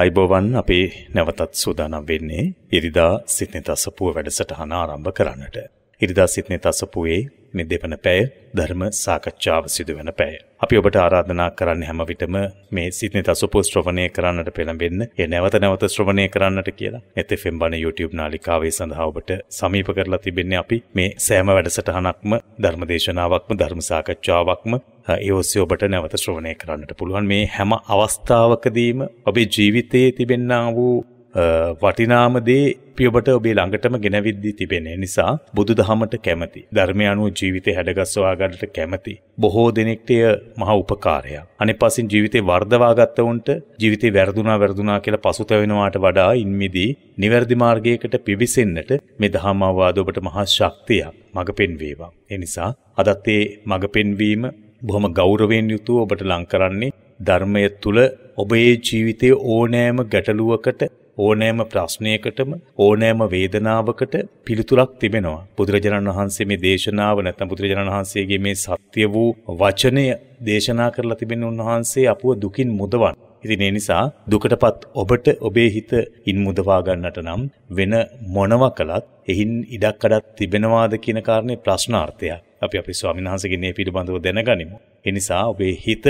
අයිබෝවන් අපේ නැවතත් සූදානම් වෙන්නේ ඉරිදා සිත්නෙ තසපුව වැඩසටහන ආරම්භ කරන්නට. ඉරිදා සිත්නෙ තසපුවේ මේ දෙවන පැය ධර්ම සාකච්ඡාව සිදුවන පැය. අපි ඔබට ආරාධනා කරන්නේ හැම විටම මේ සිද්නි තසුපු ශ්‍රවණය කරන්නට පෙළඹෙන්න. ඒ නැවත නැවත ශ්‍රවණය කරන්නට කියලා. එතෙෆම් බණ YouTube නාලිකාවේ සඳහා ඔබට සමීප කරලා තිබෙන්නේ අපි මේ සෑම වැඩසටහනක්ම ධර්ම දේශනාවක්ම ධර්ම සාකච්ඡාවක්ම ඒ ඔස්සේ ඔබට නැවත ශ්‍රවණය කරන්නට පුළුවන් මේ හැම අවස්ථාවකදීම ඔබේ ජීවිතයේ තිබෙන්නා වූ වටිනාම දේ පියබට ඔබේ ළඟටම ගෙනවිද්දී තිබෙන නිසා බුදුදහමට කැමති. ධර්මය අනුව ජීවිතේ හැඩගස්වා ගන්නට කැමති. බොහෝ දෙනෙක්ට එය මහ උපකාරයක්. අනිපසින් ජීවිතේ වර්ධවා ගත්තවුන්ට ජීවිතේ වැරදුනා වැරදුනා කියලා පසුතැවෙනවාට වඩා ඉන්මිදී නිවැරදි මාර්ගයකට පිවිසෙන්නට මේ ධර්ම අවවාද ඔබට මහා ශක්තියක් මඟ පෙන්වේවා. ඒ නිසා අදත් මේ මඟ පෙන්වීම බොහොම ගෞරවයෙන් යුතුව ඔබට ලං කරන්නේ ධර්මය තුල ඔබේ ජීවිතයේ ඕනෑම ගැටලුවකට ඕනෑම ප්‍රශ්නයකටම ඕනෑම වේදනාවකට පිළිතුරක් තිබෙනවා. බුදුරජාණන් වහන්සේ මේ දේශනාව නැත්නම් බුදුරජාණන් වහන්සේගේ මේ සත්‍ය වූ වචනය දේශනා කරලා තිබෙන උන්වහන්සේ අපුව දුකින් මුදවන්. ඉතින් ඒ නිසා දුකටපත් ඔබට ඔබේ හිතින් මුදවා ගන්නට නම් වෙන මොනවා කළත් එහින් ඉඩක් අඩක් තිබෙනවාද කියන කාරණේ ප්‍රශ්නාර්ථයක්. අපි අපේ ස්වාමීන් වහන්සේගෙන් මේ පිළිබඳව දැනගනිමු. ඒ නිසා ඔබේ හිත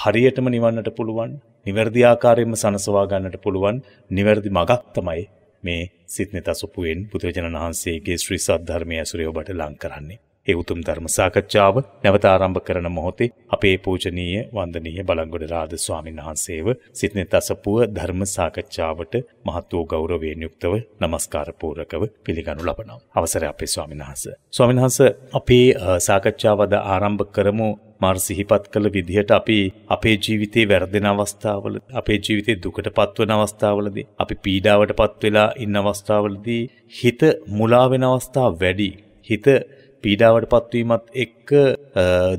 හරියටම නිවන්නට පුළුවන් නිවැරදි ආකාරයෙන්ම සනසවා ගන්නට පුළුවන් නිවැරදි මඟක් තමයි මේ සිත්නේ තසුපුවෙන් බුදුරජාණන් වහන්සේගේ ශ්‍රී සද්ධර්මය ඇසුරේ ඔබට ලං කරන්නේ. ඒ උතුම් ධර්ම සාකච්ඡාව නැවත ආරම්භ කරන මොහොතේ අපේ පූජනීය වන්දනීය බලංගොඩ රාද ස්වාමීන් වහන්සේව සිත්නේ තසපුව ධර්ම සාකච්ඡාවට මහත් වූ ගෞරවයෙන් යුක්තව নমස්කාර පූර්වකව පිළිගනු ලබනවා. අවසරයි අපේ ස්වාමීන් වහන්සේ. ස්වාමීන් වහන්සේ අපේ සාකච්ඡාව අද ආරම්භ කරමු මාර් සිහිපත් කළ විදිහට අපි අපේ ජීවිතේ වැරදෙන අවස්ථාවල අපේ ජීවිතේ දුකට පත්වන අවස්ථාවලදී අපි පීඩාවට පත් වෙලා ඉන්න අවස්ථාවලදී හිත මුලා වෙන අවස්ථා වැඩි හිත පීඩාවට පත්වීමත් එක්ක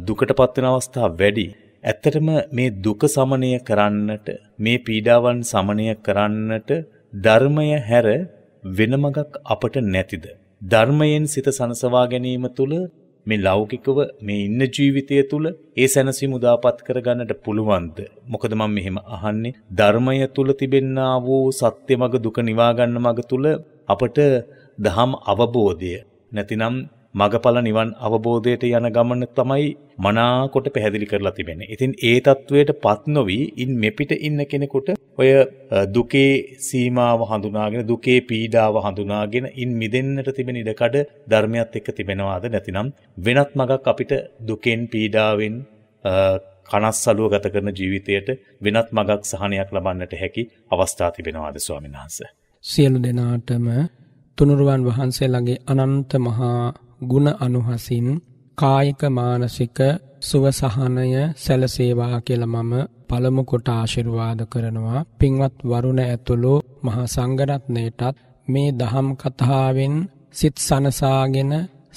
දුකට පත්වන අවස්ථා වැඩි ඇත්තටම මේ දුක සමනය කරන්නට මේ පීඩාවන් සමනය කරන්නට ධර්මය හැර වෙන මගක් අපට නැතිද ධර්මයෙන් සිත සනසවා ගැනීම තුළ මේ ලෞකිකව මේ ඉන්න ජීවිතය තුළ ඒ සැනසීම උදාපත් කරගන්නට පුළුවන්ද? මොකද මම මෙහෙම අහන්නේ ධර්මය තුළ තිබෙන්නා වූ සත්‍ය මඟ දුක නිවා ගන්න මඟ තුළ අපට දහම් අවබෝධය නැතිනම් මගඵල නිවන් අවබෝධයට යන ගමන තමයි මනාකොට පැහැදිලි කරලා තිබෙන්නේ. ඉතින් ඒ தത്വයට පත් නොවි ඉන් මෙපිට ඉන්න කෙනෙකුට ඔය දුකේ සීමාව හඳුනාගෙන දුකේ පීඩාව හඳුනාගෙන ඉන් මිදෙන්නට තිබෙන ඉඩකඩ ධර්මයත් එක්ක තිබෙනවාද නැතිනම් වෙනත් මගක් අපිට දුකෙන් පීඩාවෙන් කනස්සලුව ගත කරන ජීවිතයට වෙනත් මගක් සහනයක් ලබන්නට හැකි අවස්ථා තිබෙනවාද ස්වාමීන් වහන්සේ. සියලු දෙනාටම තුනුරුවන් වහන්සේලාගේ අනන්ත මහා ගුණ අනුහසින් කායික මානසික සුව සහනය සැලසේවා කියලා මම පළමු කොට ආශිර්වාද කරනවා පින්වත් වරුණ ඇතුළු මහා සංඝරත්නයටත් මේ දහම් කතාවෙන් සිත් සනසාගෙන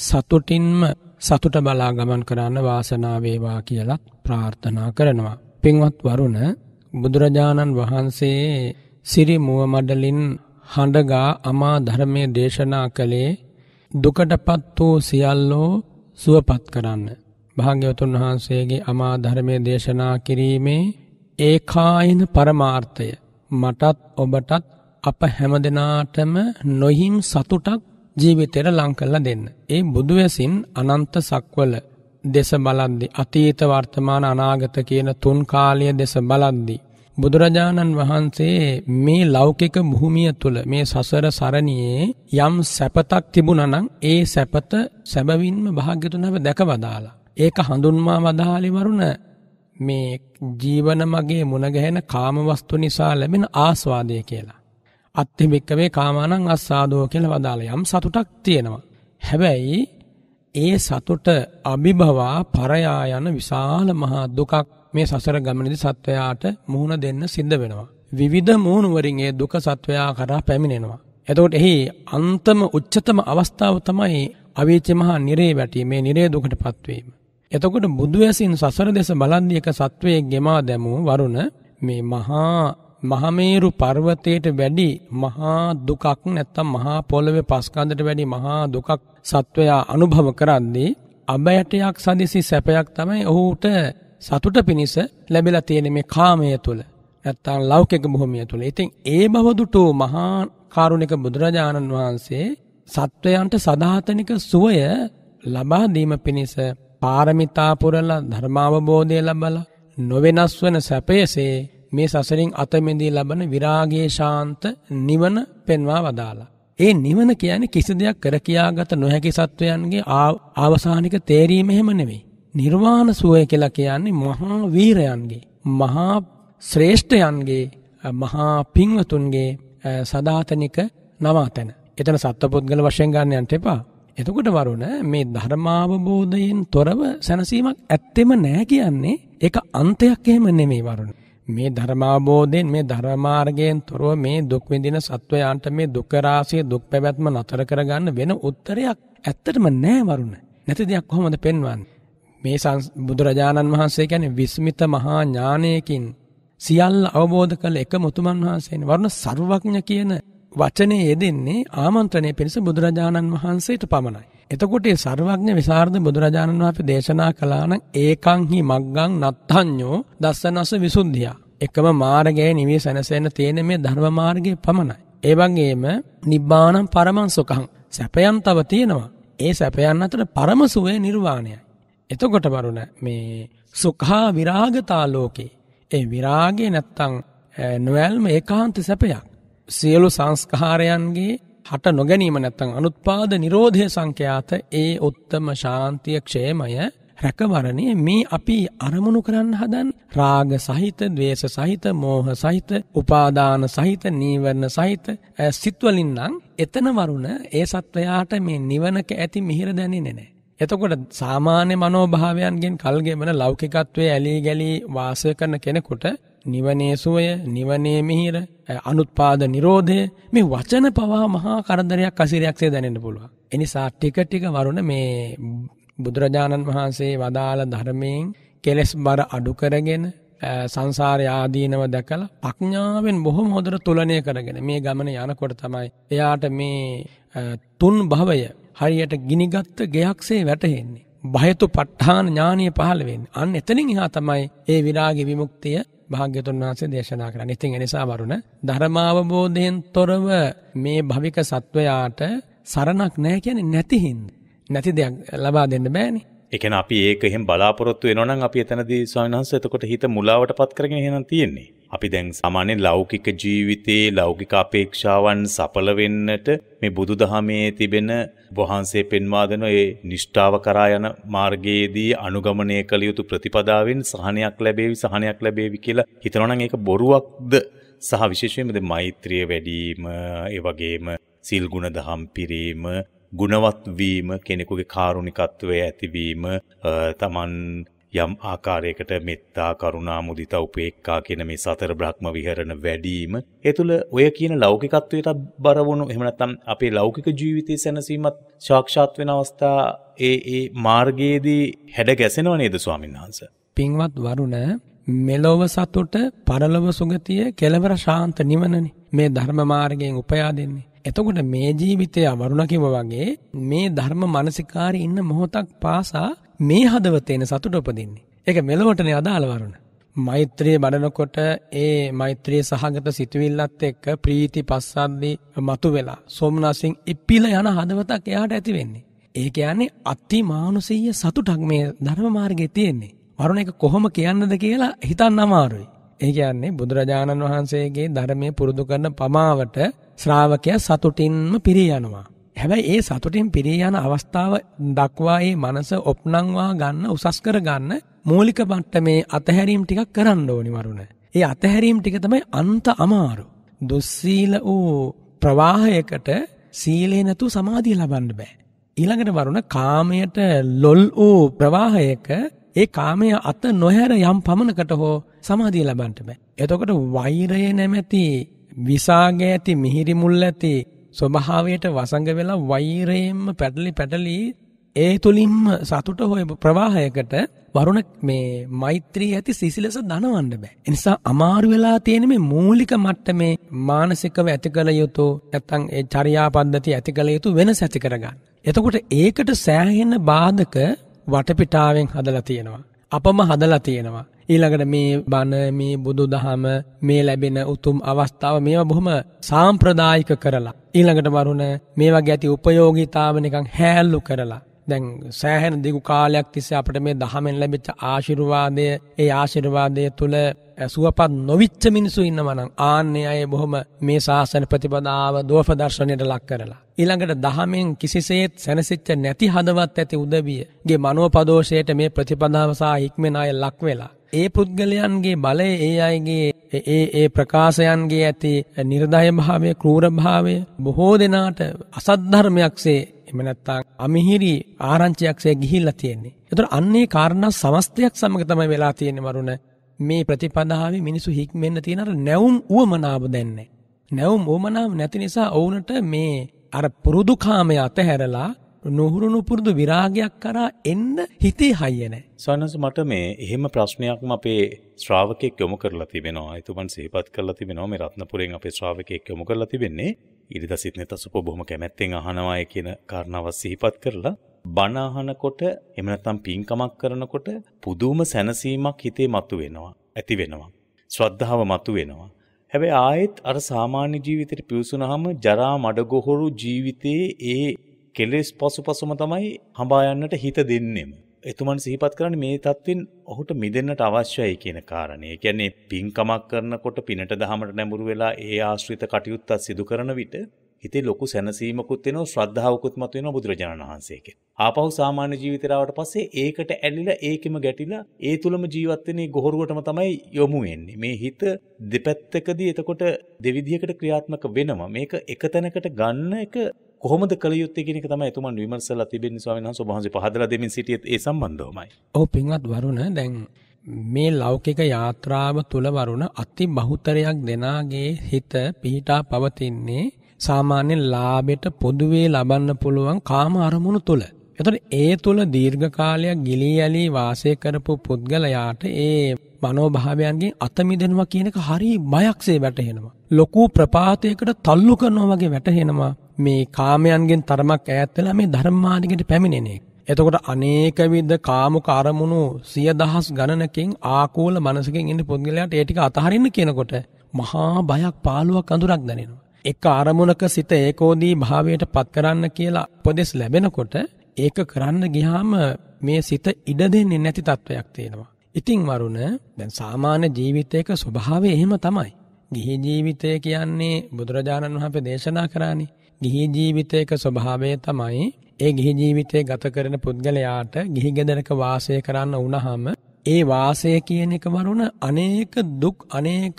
සතුටින්ම සතුට බලා ගමන් කරන්න වාසනාව වේවා කියලා ප්‍රාර්ථනා කරනවා පින්වත් වරුණ බුදුරජාණන් වහන්සේ සිරි මුව මඩලින් හඬගා අමා ධර්මයේ දේශනා කළේ දුකටපත් වූ සියල්ලෝ සුවපත් කරන්න. භාග්‍යවතුන් වහන්සේගේ අමා ධර්මයේ දේශනා කිරීමේ ඒකායන පරමාර්ථය මටත් ඔබටත් අප හැමදෙනාටම නොහිම් සතුටක් ජීවිතයට ලං කරලා දෙන්න. ඒ බුදු වැසින් අනන්ත සක්වල දෙස බලද්දි අතීත වර්තමාන අනාගත කියන තුන් කාලය දෙස බලද්දි බුදුරජාණන් වහන්සේ මේ ලෞකික භූමිය තුළ මේ සසර සරණියේ යම් සැපතක් තිබුණනම් ඒ සැපත සැබවින්ම භාග්‍යතුනව දැකවදාලා. ඒක හඳුන්වා වදාලි වරුණ මේ ජීවන මගේ මුණගැහෙන කාමවස්තු නිසා ලැබෙන ආස්වාදය කියලා. අත්තිමික්කවේ කාමානං අස්සාදෝ කියලා වදාලා යම් සතුටක් තියෙනවා. හැබැයි ඒ සතුට අභිභවා පරයා යන විශාල මහා දුකක් මේ සසර ගමනේදී සත්වයාට මුහුණ දෙන්න සිද්ධ වෙනවා. විවිධ මුහුණු වලින් ඒ දුක සත්වයා කරා පැමිණෙනවා. එතකොට එහි අන්තම උච්චතම අවස්ථාව තමයි අවීච මහා නිරේ වැටීම මේ නිරේ දුකටපත් වීම. එතකොට බුදු ඇසින් සසර දෙස බලන්දී එක සත්වයේ ගෙමා දැමූ වරුණ මේ මහා මහමේරු පර්වතයට වැඩි මහා දුකක් නැත්තම් මහා පොළවේ පස්කන්දට වැඩි මහා දුකක් සත්වයා අනුභව කරද්දී අබයටයක් සදිසි සැපයක් තමයි ඔහුට සතුට පිණිස ලැබිලා තියෙන මේ කාමය තුළ නැත්තම් ලෞකික භූමිය තුළ. ඉතින් ඒ බව දුටු මහා කාරුණික බුදුරජාණන් වහන්සේ සත්වයන්ට සදාතනික සුවය ලබා දීම පිණිස පාරමිතා පුරලා ධර්මාවබෝධය ලබලා නොවෙනස් වන සැපයසේ මේ සසරින් අතමෙදී ලබන විරාගයේ ශාන්ත නිවන පෙන්වා වදාලා. ඒ නිවන කියන්නේ කිසි දෙයක් කර කියාගත නොහැකි සත්වයන්ගේ ආවසානික තේරීම එහෙම නෙවෙයි. නිර්වාණ සුවය කියලා කියන්නේ මහා වීරයන්ගේ මහා ශ්‍රේෂ්ඨයන්ගේ මහා පින්වතුන්ගේ සදාතනික නවාතන. එතන සත්පුද්ගල වශයෙන් ගන්න යන්න එපා. එතකොට වරුණ මේ ධර්මාවබෝධයෙන් තොරව සැනසීමක් ඇත්තෙම නැහැ කියන්නේ ඒක අන්තයක් එහෙම නෙමෙයි වරුණ. මේ ධර්මාබෝධයෙන් මේ ධර්මාර්ගයෙන් තොරව මේ දුක් විඳින සත්වයාන්ට මේ දුක රාශිය දුක් පැවැත්ම නතර කරගන්න වෙන උත්තරයක් ඇත්තටම නැහැ වරුණ. නැති දෙයක් කොහොමද පෙන්වන්නේ? මේ බුදුරජාණන් වහන්සේ කියන්නේ විස්මිත මහා ඥානයකින් සියල්ල අවබෝධ කළ එක මුතුමන් වහන්සේනේ වරුණ සර්වඥ කියන වචනේ යෙදෙන්නේ ආමන්ත්‍රණය පිණිස බුදුරජාණන් වහන්සේට පමණයි. එතකොට ඒ සර්වඥ විසරද බුදුරජාණන් වහන්සේ දේශනා කළා නම් ඒකං හි මග්ගං නත්ථඤ්ඤෝ දස්සනස විසුද්ධිය. එකම මාර්ගයේ නිවී සැනසෙන්න තියෙන මේ ධර්ම මාර්ගයේ පමණයි. ඒ වගේම නිබ්බාණං පරමං සුඛං සැපයන් තව තියෙනවා. ඒ සැපයන් අතර පරම සුවේ නිර්වාණයයි. එතකොට බරුණ මේ සුකහා විරාගතා ලෝකේ ඒ විරාගේ නැත්තං නොවැල්ම ඒකාන්ත සැපයක්. සියලු සංස්කාරයන්ගේ හට නොගැනීම නැත්තං අනුත්පාද නිරෝධය සංඛ්‍යාත ඒ උත්තම ශාන්තිය ක්ෂේමය රැකවරණය මේ අපි අරමුණු කරන්න හදන් රාග සහිත දවේශ සහිත මෝහ සහිත උපාදාන සහිත නීවරණ සහිත සිත්වලින්නම් එතන වරුණ ඒ සත්වයාට මේ නිවනක ඇති මිහිර දැනෙනෙනෑ. එතකොට සාමාන්‍ය මනෝභාවයන්ගෙන් කල්ගෙමන ලෞකිකත්වයේ ඇලී ගැලී වාසය කරන කෙනෙකුට නිවනේ සුවය නිවනේ මිහිර අනුත්පාද නිරෝධය මේ වචන පවා මහා කරදරයක් අසිරයක්සේ දැනෙන්න පුළුවන්. එනිසා ටික ටික වරුණ මේ බුදුරජාණන් වහන්සේ වදාළ ධර්මයෙන් කෙලෙස් බර අඩු කරගෙන සංසාර ආදීනව දැකලා ප්‍රඥාවෙන් බොහොම හොඳට තුලණය කරගෙන මේ ගමන යනකොට තමයි එයාට මේ තුන් භවය හරියට ගිනිගත්ත ගයක්සේ වැටහෙන්නේ. භයතුපත්ඨාන ඥානිය පහළ වෙන්නේ. අන්න එතනින් එහා තමයි ඒ විරාගී විමුක්තිය භාග්‍යතුන් වහන්සේ දේශනා කරන්නේ. ඉතින් ඒ නිසා වරුණ ධර්මාවබෝධයෙන් තොරව මේ භවික සත්වයාට සරණක් නැහැ කියන්නේ නැති නැති දෙයක් ලබා දෙන්න බෑනේ. ඒ කියන්නේ අපි ඒක එහෙම බලාපොරොත්තු වෙනවා නම් අපි එතනදී ස්වාමීන් වහන්සේ එතකොට හිත මුලාවටපත් කරගෙන එහෙනම් තියෙන්නේ. අපි දැන් සාමාන්‍යයෙන් ලෞකික ජීවිතයේ ලෞකික අපේක්ෂාවන් සඵල වෙන්නට මේ බුදුදහමේ තිබෙන වහන්සේ පෙන්වා දෙන ඒ නිෂ්ඨාව කරා යන මාර්ගයේදී අනුගමනය කළ යුතු ප්‍රතිපදාවෙන් සහනයක් ලැබේවි සහනයක් ලැබේවි කියලා හිතනවා නම් ඒක බොරුවක්ද සහ විශේෂයෙන්ම දැන් මෛත්‍රිය වැඩි වීම ඒ වගේම සිල් ගුණ දහම් පිරීම ගුණවත් වීම කෙනෙකුගේ කාරුණිකත්වය ඇතිවීම තමන් යම් ආකාරයකට මෙත්තා කරුණා මුදිතා උපේක්ඛා කියන මේ සතර බ්‍රහ්ම විහරණ වැඩිම ඒ තුළ ඔය කියන ලෞකිකත්වයට බර වුණු එහෙම නැත්නම් අපේ ලෞකික ජීවිතයේ සැනසීමත් සාක්ෂාත් වෙන අවස්ථා ඒ ඒ මාර්ගයේදී හැඩ ගැසෙනව නේද ස්වාමීන් වහන්සේ පින්වත් වරුණ මෙලොව සතුට පරලොව සුගතිය කෙලවර ශාන්ත නිවනනේ මේ ධර්ම මාර්ගයෙන් උපයා දෙන්නේ. එතකොට මේ ජීවිතය වරුණ කිව්වා වගේ මේ ධර්ම මානසිකාරී ඉන්න මොහොතක් පාසා මේ හදවතේන සතුට උපදින්නේ. ඒක මෙලොවටනේ අදාළ වරුණ. මෛත්‍රිය බඩනකොට ඒ මෛත්‍රිය සහගත සිතුවිල්ලත් එක්ක ප්‍රීති පස්සද්දී මතු වෙලා සොම්නසින් ඉපිල යන හදවතක් එයාට ඇති වෙන්නේ. ඒ කියන්නේ අතිමානුසීය සතුටක් මේ ධර්ම මාර්ගයේ තියෙන්නේ. වරුණ එක කොහොම කියන්නද කියලා හිතන්න අමාරුයි. ඒ කියන්නේ බුදුරජාණන් වහන්සේගේ ධර්මයේ පුරුදු කරන පමාවට ශ්‍රාවකයා සතුටින්ම පිරී යනවා. හැබැයි ඒ සතුටින් පිරී යන අවස්ථාව දක්වා ඒ මනස ඔප්නංවා ගන්න උසස් කරගන්න මූලික මට්ටමේ අතහැරීම් ටිකක් කරන්න ඕනි වරුණ. ඒ අතහැරීම් ටික තමයි අන්ත අමාරු. දුස්සීල වූ ප්‍රවාහයකට සීලේ නැතු සමාධිය ලබන්න බෑ. ඊළඟට වරුණ කාමයට ලොල් වූ ප්‍රවාහයක ඒ කාමය අත නොහැර යම් පමණකට හෝ සමාධිය ලබන්න බෑ. එතකොට වෛරය නැමැති විසාග ඇති මිහිරි මුල් ඇති ස්වභාවයට වසඟ වෙලා වෛරයෙන්ම පැටලි පැටලි ඒ තුලින්ම සතුට හොය ප්‍රවාහයකට වරුණ මේ මෛත්‍රී ඇති සිසිලස දනවන්න බෑ. එනිසා අමාරු වෙලා තියෙන මේ මූලික මට්ටමේ මානසිකව ඇති කළ යුතු නැත්නම් ඒ චර්යාපද්ධති ඇති කළ යුතු වෙනස ඇති කරගන්න. එතකොට ඒකට සෑහෙන බාධක වටපිටාවෙන් හදලා තියෙනවා. අපම හදලා තියෙනවා. ඊළඟට මේ බණ මේ බුදු දහම මේ ලැබෙන උතුම් අවස්ථාව මේවා බොහොම සාම්ප්‍රදායික කරලා ඊළඟට වරුණ මේවා ගැති උපයෝගීතාව නිකන් හැල්ලු කරලා දැන් සෑහෙන දිගු කාලයක් තිස්සේ අපිට මේ දහමෙන් ලැබිච්ච ආශිර්වාදය ඒ ආශිර්වාදය තුල සුවපත් නොවිච්ච මිනිසු ඉන්නවනම් ආන්නේ අය බොහොම මේ ශාසන ප්‍රතිපදාව දෝෂ දර්ශනයට ලක් කරලා ඊළඟට දහමෙන් කිසිසේත් සැනසෙච්ච නැති හදවත් ඇති උදවියගේ මනෝපදෝෂයට මේ ප්‍රතිපදාව සහ හික්මෙන අය ලක් වෙලා ඒ පුද්ගලයන්ගේ බලය ඒ අයගේ ඒ ඒ ප්‍රකාශයන්ගේ ඇති නිර්දායභාවය ක්‍රූරභාවය බොහෝ දෙනාට අසද්ධර්මයක්සේ එමනැත්තා අමිහිරි ආරංචියක්ෂය ගිහිල්ල තියෙන්නේ. එතුර අන්නේ කාරණ සමස්තයක් සමග තම වෙලා තියෙන වරුණ මේ ප්‍රතිපදාව මිනිසු හික්මෙන්න්න තියෙනට නැවුම් වුවමනාව දැන්නේ. නැවුම් ඕමනාව නැති නිසා ඔවුනට මේ අර පුරුදුකාමය අතහැරලා නොහුරුණු පුරුදු විරාගයක් කරා එන්න හිතේ හයිය නැහැ. සවනස මට මේ එහෙම ප්‍රශ්නයක්ම අපේ ශ්‍රාවකෙක් යොමු කරලා තිබෙනවා. එතුමන් සිහිපත් කරලා තිබෙනවා මේ රත්නපුරෙන් අපේ ශ්‍රාවකෙක් යොමු කරලා තිබෙන්නේ. ඉරිදා සිටනේ තසුපෝ බොහොම කැමැත්තෙන් අහනවා කියන කාරණාව සිහිපත් කරලා බණ අහනකොට එහෙම නැත්නම් පින්කමක් කරනකොට පුදුම සැනසීමක් හිතේ මතුවෙනවා ඇති වෙනවා ශ්‍රද්ධාව මතුවෙනවා හැබැයි ආයෙත් අර සාමාන්‍ය ජීවිතේට පිවිසුනහම ජරා මඩගොහොරු ජීවිතයේ ඒ කෙලෙස් පසුපසුම තමයි හඹා යන්නට හිත දෙන්නෙම. එතුමන් සිහිපත් කරන්නේ මේ தත්වෙන් ඔහුට මිදෙන්නට අවශ්‍යයි කියන කාරණේ. ඒ කියන්නේ පින්කමක් කරනකොට පිනට දහමට නැඹුරු වෙලා ඒ ආශ්‍රිත කටයුත්තත් සිදු කරන විට හිතේ ලොකු සැනසීමකුත් වෙනවා ශ්‍රද්ධාවකුත් මතුවෙනවා බුදුරජාණන් වහන්සේක. ආපහු සාමාන්‍ය ජීවිතේට පස්සේ ඒකට ඇලිලා ඒකෙම ගැටිලා ඒ තුලම ජීවත් වෙන්නේ ගොහරුවටම තමයි යොමු වෙන්නේ. මේ හිත දෙපැත්තකදී එතකොට දෙවිධයකට ක්‍රියාත්මක වෙනවා. මේක එක තැනකට ගන්න එක කොහොමද කළ යුත්තේ කියන එක තමයි එතුමන් විමර්ශලා තිබෙන්නේ ස්වාමීන් වහන්සේ ඔබ වහන්සේ පහදලා දෙමින් සිටියේ ඒ සම්බන්ධවමයි. ඔව් පින්වත් වරුණ දැන් මේ ලෞකික යාත්‍රාව තුල වරුණ අති බහුතරයක් දෙනාගේ හිත පිහිටා පවතින්නේ සාමාන්‍යයෙන් ලාභයට පොදුවේ ලබන්න පුළුවන් කාම අරමුණු තුල. එතොට ඒ තුළ දීර්ඝකාලයක් ගිලී ඇලී වාසය කරපු පුද්ගලයාට ඒ මනෝභාවයන්ගේ අතමිදෙනවා කියනක හරි බයක්සේ වැටහෙනවා. ලොකු ප්‍රපාතයකට තල්ලු කරනවා වගේ වැටහෙනවා මේ කාමයන්ගෙන් තරමක් ඇත්තලා මේ ධර්මාදිකට පැමිණෙනෙක්. එතකොට අනේක විද කාමුක අරමුණු සිය දහස් ගණනකින් ආකූල මනසකින් ඉන්න පුද්ගලයාට ඒ ටික අතහරින්න කියනකොට මහා බයක් පාළුවක් අඳුරක් දැනෙනවා. එක අරමුණක සිත ඒකෝදී භාවයට පත් කරන්න කියලා උපදෙස් ලැබෙනකොට ඒක කරන්න ගියාම මේ සිත ඉඩ දෙන්නේ නැති තත්වයක් තියෙනවා. ඉතින් වරුණ දැන් සාමාන්‍ය ජීවිතයක ස්වභාවය එහෙම තමයි. ගිහි ජීවිතය කියන්නේ බුදුරජාණන් වහන්සේ දේශනා කරානේ. ගිහි ජීවිතයක ස්වභාවය තමයි ඒ ගිහි ජීවිතය ගත කරන පුද්ගලයාට ගිහි ගෙදරක වාසය කරන්න වුණාම ඒ වාසය කියන එක වරුණ අනේක දුක් අනේක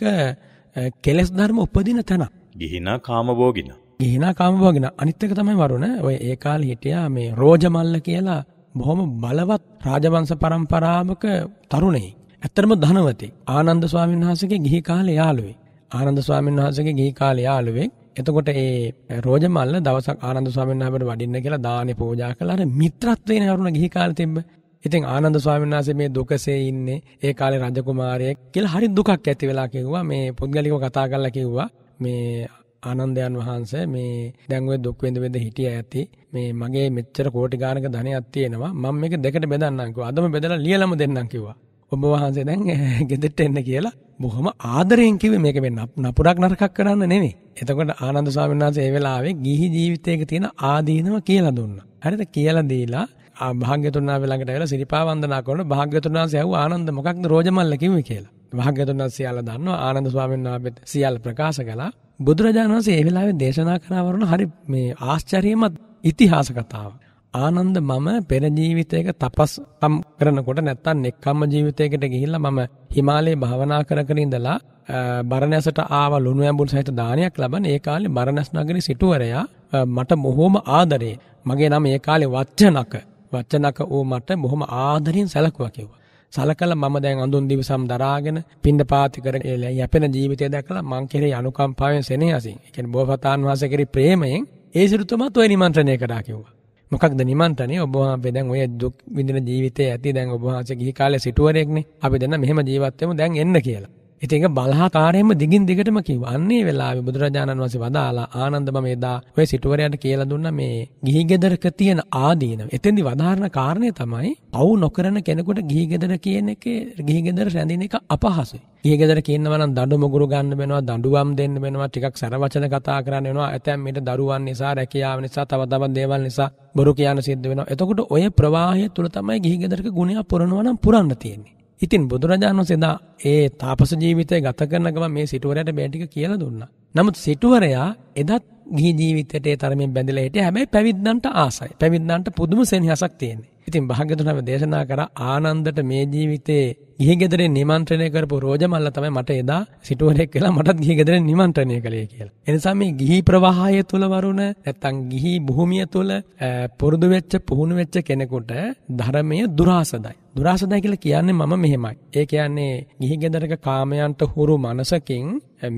කෙලස් ධර්ම උපදින තැන. ගිහිනා කාමභෝගිනා ගිහිනා කාමභාගන අනිත් එක තමයි වරුණ ඔය ඒ කාලේ හිටියා මේ රෝජමල්ල කියලා බොහොම බලවත් රාජවංශ පරම්පරාවක තරුණයෙක්. ඇත්තටම ධනවතෙක්. ආනන්ද ස්වාමීන් වහන්සේගේ ගිහි කාලේ යාළුවෙක්. ආනන්ද ස්වාමීන් වහන්සේගේ ගිහි කාලේ යාළුවෙක්. එතකොට ඒ රෝජමල්ල දවසක් ආනන්ද ස්වාමීන් වහන්සේට වඩින්න කියලා දානේ පූජා කළා. අර මිත්‍රත්වයෙන් වරුණ ගිහි කාලේ තිබ්බ. ඉතින් ආනන්ද ස්වාමීන් වහන්සේ මේ දුකසේ ඉන්නේ. ඒ කාලේ රජ කුමාරයෙක් කියලා හරි දුකක් ඇති වෙලා කිව්වා. මේ පුද්ගලිකව කතා කරලා කිව්වා මේ ආනන්දයන් වහන්සේ මේ දැන් ඔය දුක් වෙඳ වෙඳ හිටිය ඇති මේ මගේ මෙච්චර කෝටි ගානක ධනයක් තියෙනවා මම මේක දෙකට බෙදන්නම් කිව්වා අදම බෙදලා ලියලම දෙන්නම් කිව්වා ඔබ වහන්සේ දැන් ගෙදෙට්ට එන්න කියලා බොහොම ආදරයෙන් කිව්වේ මේක මේ නපුරක් නරකක් කරන්න නෙමෙයි. එතකොට ආනන්ද ස්වාමීන් වහන්සේ ඒ වෙලාවේ ගිහි ජීවිතයක තියෙන ආදීනම කියලා දුන්නා. හරිද? කියලා දීලා භාග්‍යතුන් වහන්සේ ළඟට ඇවිල්ලා සිරිපා වන්දනා කරනකොට භාග්‍යතුන් වහන්සේ ඇහුවා ආනන්ද මොකක්ද රෝජමල්ල කිව්වේ කියලා. භාග්‍යතුන් වහන්සේ සියල්ල දන්නවා ආනන්ද ස්වාමීන් වහන්සේ සියල්ල ප්‍රකාශ කළා. බුදුරජාණන් වහන්සේ ඒ වෙලාවේ දේශනා කරවරන හරි මේ ආශ්චර්යමත් ඉතිහාස කතාව. ආනන්ද මම පෙර ජීවිතයක තපස් කම් කරනකොට නැත්තම් නෙක්ඛම්ම ජීවිතයකට ගිහිල්ලා මම හිමාලයේ භාවනා කර කර ඉඳලා බරණැසට ආව ලුණු ඇඹුල් සහිත දානයක් ලබන ඒ කාලේ බරණැස් නගරේ සිටුවරයා මට බොහොම ආදරේ. මගේ නම ඒ කාලේ වච්චනක. වච්චනක ඌ මට බොහොම ආදරෙන් සැලකුවා කිව්වා. සලකලා මම දැන් අඳුන් දිවසම් දරාගෙන පින්ඳපාති කරගෙන යැපෙන ජීවිතය දැකලා මං කෙරේ අනුකම්පාවෙන් සෙනෙහසින් ඒ කියන්නේ බෝසතාන් වහන්සේ කෙරේ ප්‍රේමයෙන් ඒ සිරිතුමත් ඔය නිමන්ත්‍රණය කරා කිව්වා. මොකක්ද නිමන්තනේ ඔබ අපේ දැන් ඔය දුක් විඳින ජීවිතේ ඇති දැන් ඔබ වහන්සේ ගිහි කාලේ සිටුවරයෙක්නේ අපි දැන් මෙහෙම ජීවත් වෙමු දැන් එන්න කියලා. ඉතින් බලහාකාරයෙන්ම දිගින් දිගටම කිව්වා. අන්නේ වෙලාවේ බුදුරජාණන් වහන්සේ වදාලා ආනන්ද මම එදා ඔය සිටුවරයාට කියලා දුන්න මේ ගිහි ගෙදරක තියෙන ආදීනව. එතෙන්දි වදාහරන කාරණය තමයි පව් නොකරන කෙනෙකුට ගිහි ගෙදර කියන එකේ ගිහි ගෙදර රැඳින එක අපහසුයි. ගිහි ගෙදර කියනවා නම් දඬු මුගුරු ගන්න වෙනවා, දඬුවම් දෙන්න වෙනවා, ටිකක් සර වචන කතා කරන්න වෙනවා. ඇතැම් මේට දරුවන් නිසා, රැකියාව නිසා, තව තවත් දේවල් නිසා බොරු කියන සිද්ධ වෙනවා. එතකොට ඔය ප්‍රවාහය තුල තමයි ගිහි ගෙදරක ගුණයක් පුරනවා නම් පුරන්න තියෙන්නේ. ඉතින් බුදුරජාණන් වහන්සේ ඒ තාපස ජීවිතය ගත කරන ගමන් මේ සිටුවරයට මේ ටික කියලා දුන්නා. නමුත් සිටුවරයා එදත් ගිහි ජීවිතයට ඒ තරමින් බැඳලා හිටියා. හැබැයි පැවිද්දන්ට ආසයි. පැවිද්දන්ට පුදුම සෙනෙහසක් තියෙනවා. ඉතින් භාග්‍යතුන් වහන්සේ දේශනා කර ආනන්දට මේ ජීවිතේ ගිහි ගෙදරින් නිමන්ත්‍රණය කරපු රෝජමල්ල තමයි මට එදා සිටුවරෙක් වෙලා මටත් ගිහි ගෙදරින් නිමන්ත්‍රණය කළේ කියලා. එනිසා මේ ගිහි ප්‍රවාහය තුල වරුණ නැත්තම් ගිහි භූමිය තුල පුරුදු වෙච්ච පුහුණු වෙච්ච කෙනෙකුට ධර්මය දුරාසදයි. දුරාසදයි කියලා කියන්නේ මම මෙහෙමයි. ඒ කියන්නේ ගිහි ගෙදරක කාමයන්ට හුරු මනසකින්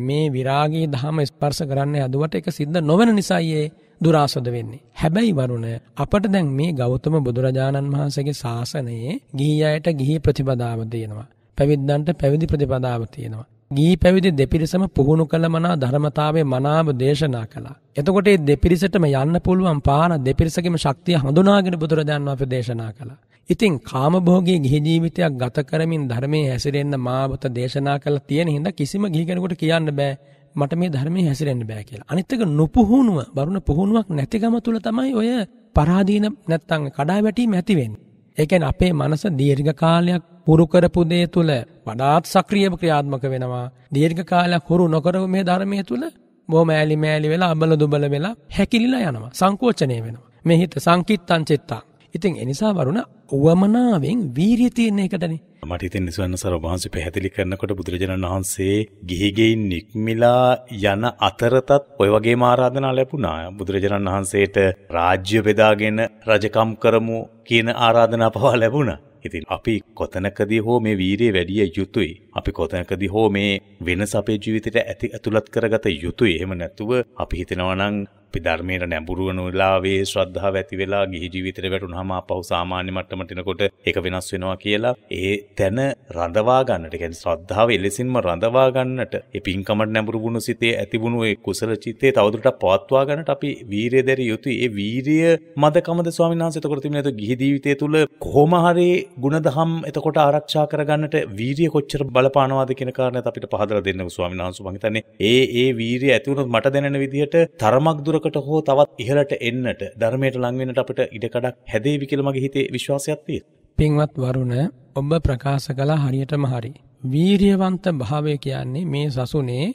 මේ විරාගී ධම ස්පර්ශ කරන්න යදුවට ඒක සිද්ධ නොවන නිසායේ දුරාසද වෙන්නේ. හැබැයි වරුණ අපට දැන් මේ ගෞතම බුදුරජාණන් වහන්සේගේ ශාසනයේ ගිහි අයට ගිහි ප්‍රතිපදාව දෙනවා. පැවිද්දන්ට පැවිදි ප්‍රතිපදාව තියෙනවා. ගී පැවිදි දෙපිරිසම පුහුණු කළ මනා ධර්මතාවේ මනාව දේශනා කළා. එතකොට ඒ දෙපිරිසටම යන්න පුළුවන් පාර දෙපිරිසකම ශක්තිය හඳුනාගෙන බුදුරජාන් වහන්සේ දේශනා කළා. ඉතින් කාමභෝගී ගිහි ජීවිතයක් ගත කරමින් ධර්මයේ හැසිරෙන්න මාවත දේශනා කළා තියෙන හින්දා කිසිම ගිහි කෙනෙකුට කියන්න බෑ මට මේ ධර්මයේ හැසිරෙන්න බෑ කියලා. අනිත් එක නොපුහුණුව වරුණ පුහුණුවක් නැතිකම තුල තමයි ඔය පරාදීන නැත්තම් කඩාවැටීම් ඇති වෙන්නේ. ඒ කියන්නේ අපේ මනස දීර්ඝ කාලයක් පුරු කරපු දේ තුල වඩාත් සක්‍රියව ක්‍රියාත්මක වෙනවා. දීර්ඝ කාලයක් හුරු නොකරපු මේ ධර්මයේ තුල බොහොම ඈලි මෑලි වෙලා අබල දුබල වෙලා හැකිලිලා යනවා. සංකෝචනය වෙනවා. මේ හිත සංකිත්තං චිත්තං. ඉතින් ඒ නිසා වරුණ උවමනාවෙන් වීරිය තියෙන එකටනේ. මට හිතෙන නිසවන්න සර වහන්සේ පැහැදිලි කරනකොට බුදුරජාණන් වහන්සේ ගිහිගෙයින් නික්මිලා යන අතරතත් ඔය වගේ ආරාධනා ලැබුණා. බුදුරජාණන් වහන්සේට රාජ්‍ය බෙදාගෙන රජකම් කරමු කියන ආරාධනා පවා ලැබුණා. ඉතින් අපි කොතනකදී හෝ මේ වීරිය වැඩිය යුතුයි. අපි කොතනකදී හෝ මේ වෙනස අපේ ජීවිතයට ඇති ඇතුළත් කරගත යුතුයි. එහෙම නැතුව අපි හිතනවා නම් අපි ධර්මයට නැඹුරුවන වෙලාවේ ශ්‍රද්ධාව ඇති වෙලා ගිහි ජීවිතේ වැටුනහම ආපහු සාමාන්‍ය මට්ටමට එනකොට ඒක වෙනස් වෙනවා කියලා ඒ තැන රඳවා ගන්නට කියන්නේ ශ්‍රද්ධාව එලෙසින්ම රඳවා ගන්නට ඒ පින්කමට නැඹුරු වුණු සිතේ ඇතිවුණු ඒ කුසල චිත්තේ තවදුරටත් පවත්වා ගන්නට අපි වීරිය දැරිය යුතුයි. ඒ වීරිය මදකමද ස්වාමීන් වහන්සේ එතකොට තිබුණේ නේද ගිහි ජීවිතය තුල කොහොම හරි ಗುಣධම් එතකොට ආරක්ෂා කරගන්නට වීරිය කොච්චර බලපානවාද කියන කාරණේත් අපිට පහදලා දෙන්නකෝ ස්වාමීන් වහන්සේ මං හිතන්නේ ඒ ඒ වීරිය ඇති වුණොත් මට දැනෙන විදිහට තරමක් දුර දුරකට හෝ තවත් ඉහළට එන්නට ධර්මයට ලංවෙනට අපට ඉඩකඩක් හැදේවි කියලා මගේ හිතේ විශ්වාසයක් තියෙනවා. පින්වත් වරුණ ඔබ ප්‍රකාශ කළා හරියටම හරි. වීරියවන්ත භාවය කියන්නේ මේ සසුනේ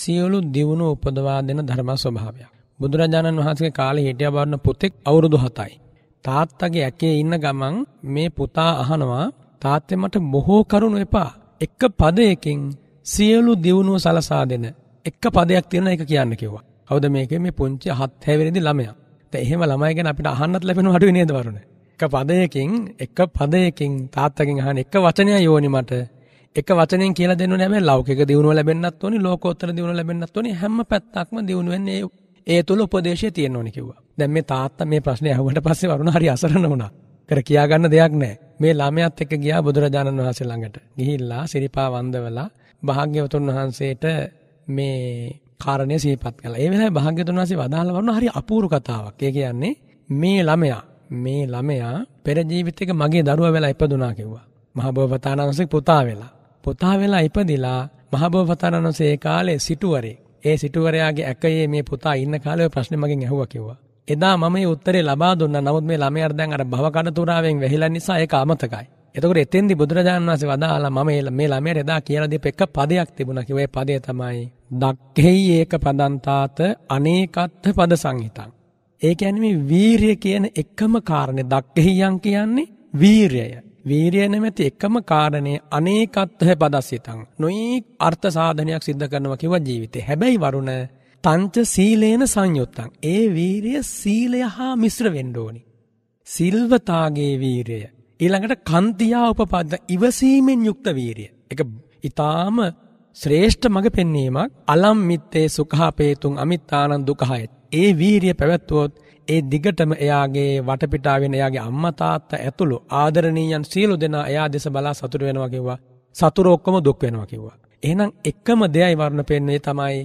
සියලු දියුණු උපදවා දෙන ධර්ම ස්වභාවයක්. බුදුරජාණන් වහන්සේගේ කාලේ හිටියා වරණ පුතෙක් අවුරුදු 7යි. තාත්තගේ ඇකේ ඉන්න ගමන් මේ පුතා අහනවා තාත්තේ මට බොහෝ කරුණු එපා. එක පදයකින් සියලු දියුණුව සලසා දෙන එක පදයක් තියෙන එක කියන්න කිව්වා. කවුද මේකේ මේ පුංචි 7 6 වෙනිදි ළමයා. දැන් එහෙම ළමයි ගැන අපිට අහන්නත් ලැබෙනව අඩුයි නේද වරුණ? එක පදයකින් එක පදයකින් තාත්තගෙන් අහන එක වචනයක් යෝනි මට. එක වචනෙන් කියලා දෙන්න ඕනේ හැබැයි ලෞකික දියුණුව ලැබෙන්නත් ඕනි ලෝකෝත්තර දියුණුව ලැබෙන්නත් ඕනි හැම පැත්තක්ම දියුණු වෙන්නේ ඒ තුල උපදේශය තියෙන්න ඕනි කිව්වා. දැන් මේ තාත්තා මේ ප්‍රශ්නේ අහුවට පස්සේ වරුණ හරි අසරණ වුණා. කර කියා ගන්න දෙයක් නැහැ. මේ ළමයාත් එක්ක ගියා බුදුරජාණන් වහන්සේ ළඟට. ගිහිල්ලා සිරිපා වන්දවලා භාග්‍යවතුන් වහන්සේට මේ කාරණය සිහිපත් කළා. ඒ වෙලාවේ භාග්‍යතුන් වහන්සේ වදාහලා වුණා හරි අපූර්ව කතාවක්. ඒ කියන්නේ මේ ළමයා මේ ළමයා පෙර ජීවිතේක මගේ දරුවා වෙලා ඉපදුනා කිව්වා. මහබෝවතාණන්සේ පුතා වෙලා. පුතා වෙලා ඉපදිලා මහබෝවතාණන්සේ ඒ කාලේ සිටුවරේ. ඒ සිටුවරයාගේ ඇකයේ මේ පුතා ඉන්න කාලේ ප්‍රශ්නේ මගෙන් ඇහුවා කිව්වා. එදා මම මේ උත්තරේ ලබා දුන්නා. නමුත් මේ ළමයාට දැන් අර භව කඩතුරාවෙන් වැහිලා නිසා ඒක අමතකයි. එතකොට එතෙන්දි බුදුරජාණන් වහන්සේ වදාලා මම මේ ළමයට එදා කියලා දීප එක පදයක් තිබුණා කිව්ව ඒ පදය තමයි දක්ඛෙහි ඒක පදන්තාත අනේකත්ථ පද සංහිතං. ඒ කියන්නේ මේ වීරිය කියන එකම කාරණේ දක්ඛෙහියන් කියන්නේ වීරයය. වීරිය නැමැති එකම කාරණේ අනේකත්ථ පදස්සිතං. නොයි අර්ථ සාධනයක් සිද්ධ කරනවා කිව්ව ජීවිතේ. හැබැයි වරුණ පංච සීලේන සංයුත්තං ඒ වීරිය සීලය හා මිශ්‍ර වෙන්න ඕනි. සිල්වතාගේ වීරය ඊළඟට කන්තියා උපපද්ද ඉවසීමෙන් යුක්ත වීරිය. එක ඉතාම ශ්‍රේෂ්ඨ මඟ පෙන්වීමක් අලම් මිත්තේ සුඛාපේතුන් අමිත්තානන් දුකහයත්. ඒ වීරිය පැවැත්වුවොත් ඒ දිගටම එයාගේ වටපිටාවෙන එයාගේ අම්මා තාත්තා ඇතුළු ආදරණීයන් සියලු දෙනා එයා දෙස බලා සතුට වෙනවා කිව්වා. සතුරු ඔක්කොම දුක් වෙනවා කිව්වා. එහෙනම් එකම දෙයයි වර්ණ පෙන්නේ තමයි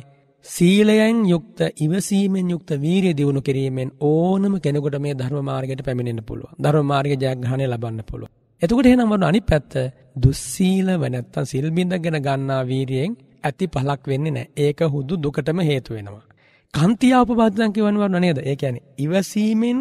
සීලයෙන් යුක්ත ඉවසීමෙන් යුක්ත වීරිය දියුණු කිරීමෙන් ඕනම කෙනෙකුට මේ ධර්ම මාර්ගයට පැමිණෙන්න පුළුවන්. ධර්ම මාර්ගයේ ජයග්‍රහණය ලබන්න පුළුවන්. එතකොට එහෙනම් වරුණ අනිත් පැත්ත දුස්සීලව නැත්තම් සිල් බින්දගෙන ගන්නා වීරියෙන් ඇති පළක් වෙන්නේ නැහැ. ඒක හුදු දුකටම හේතු වෙනවා. කන්තියා උපපාදයන් කියවන වරුණ නේද? ඒ කියන්නේ ඉවසීමෙන්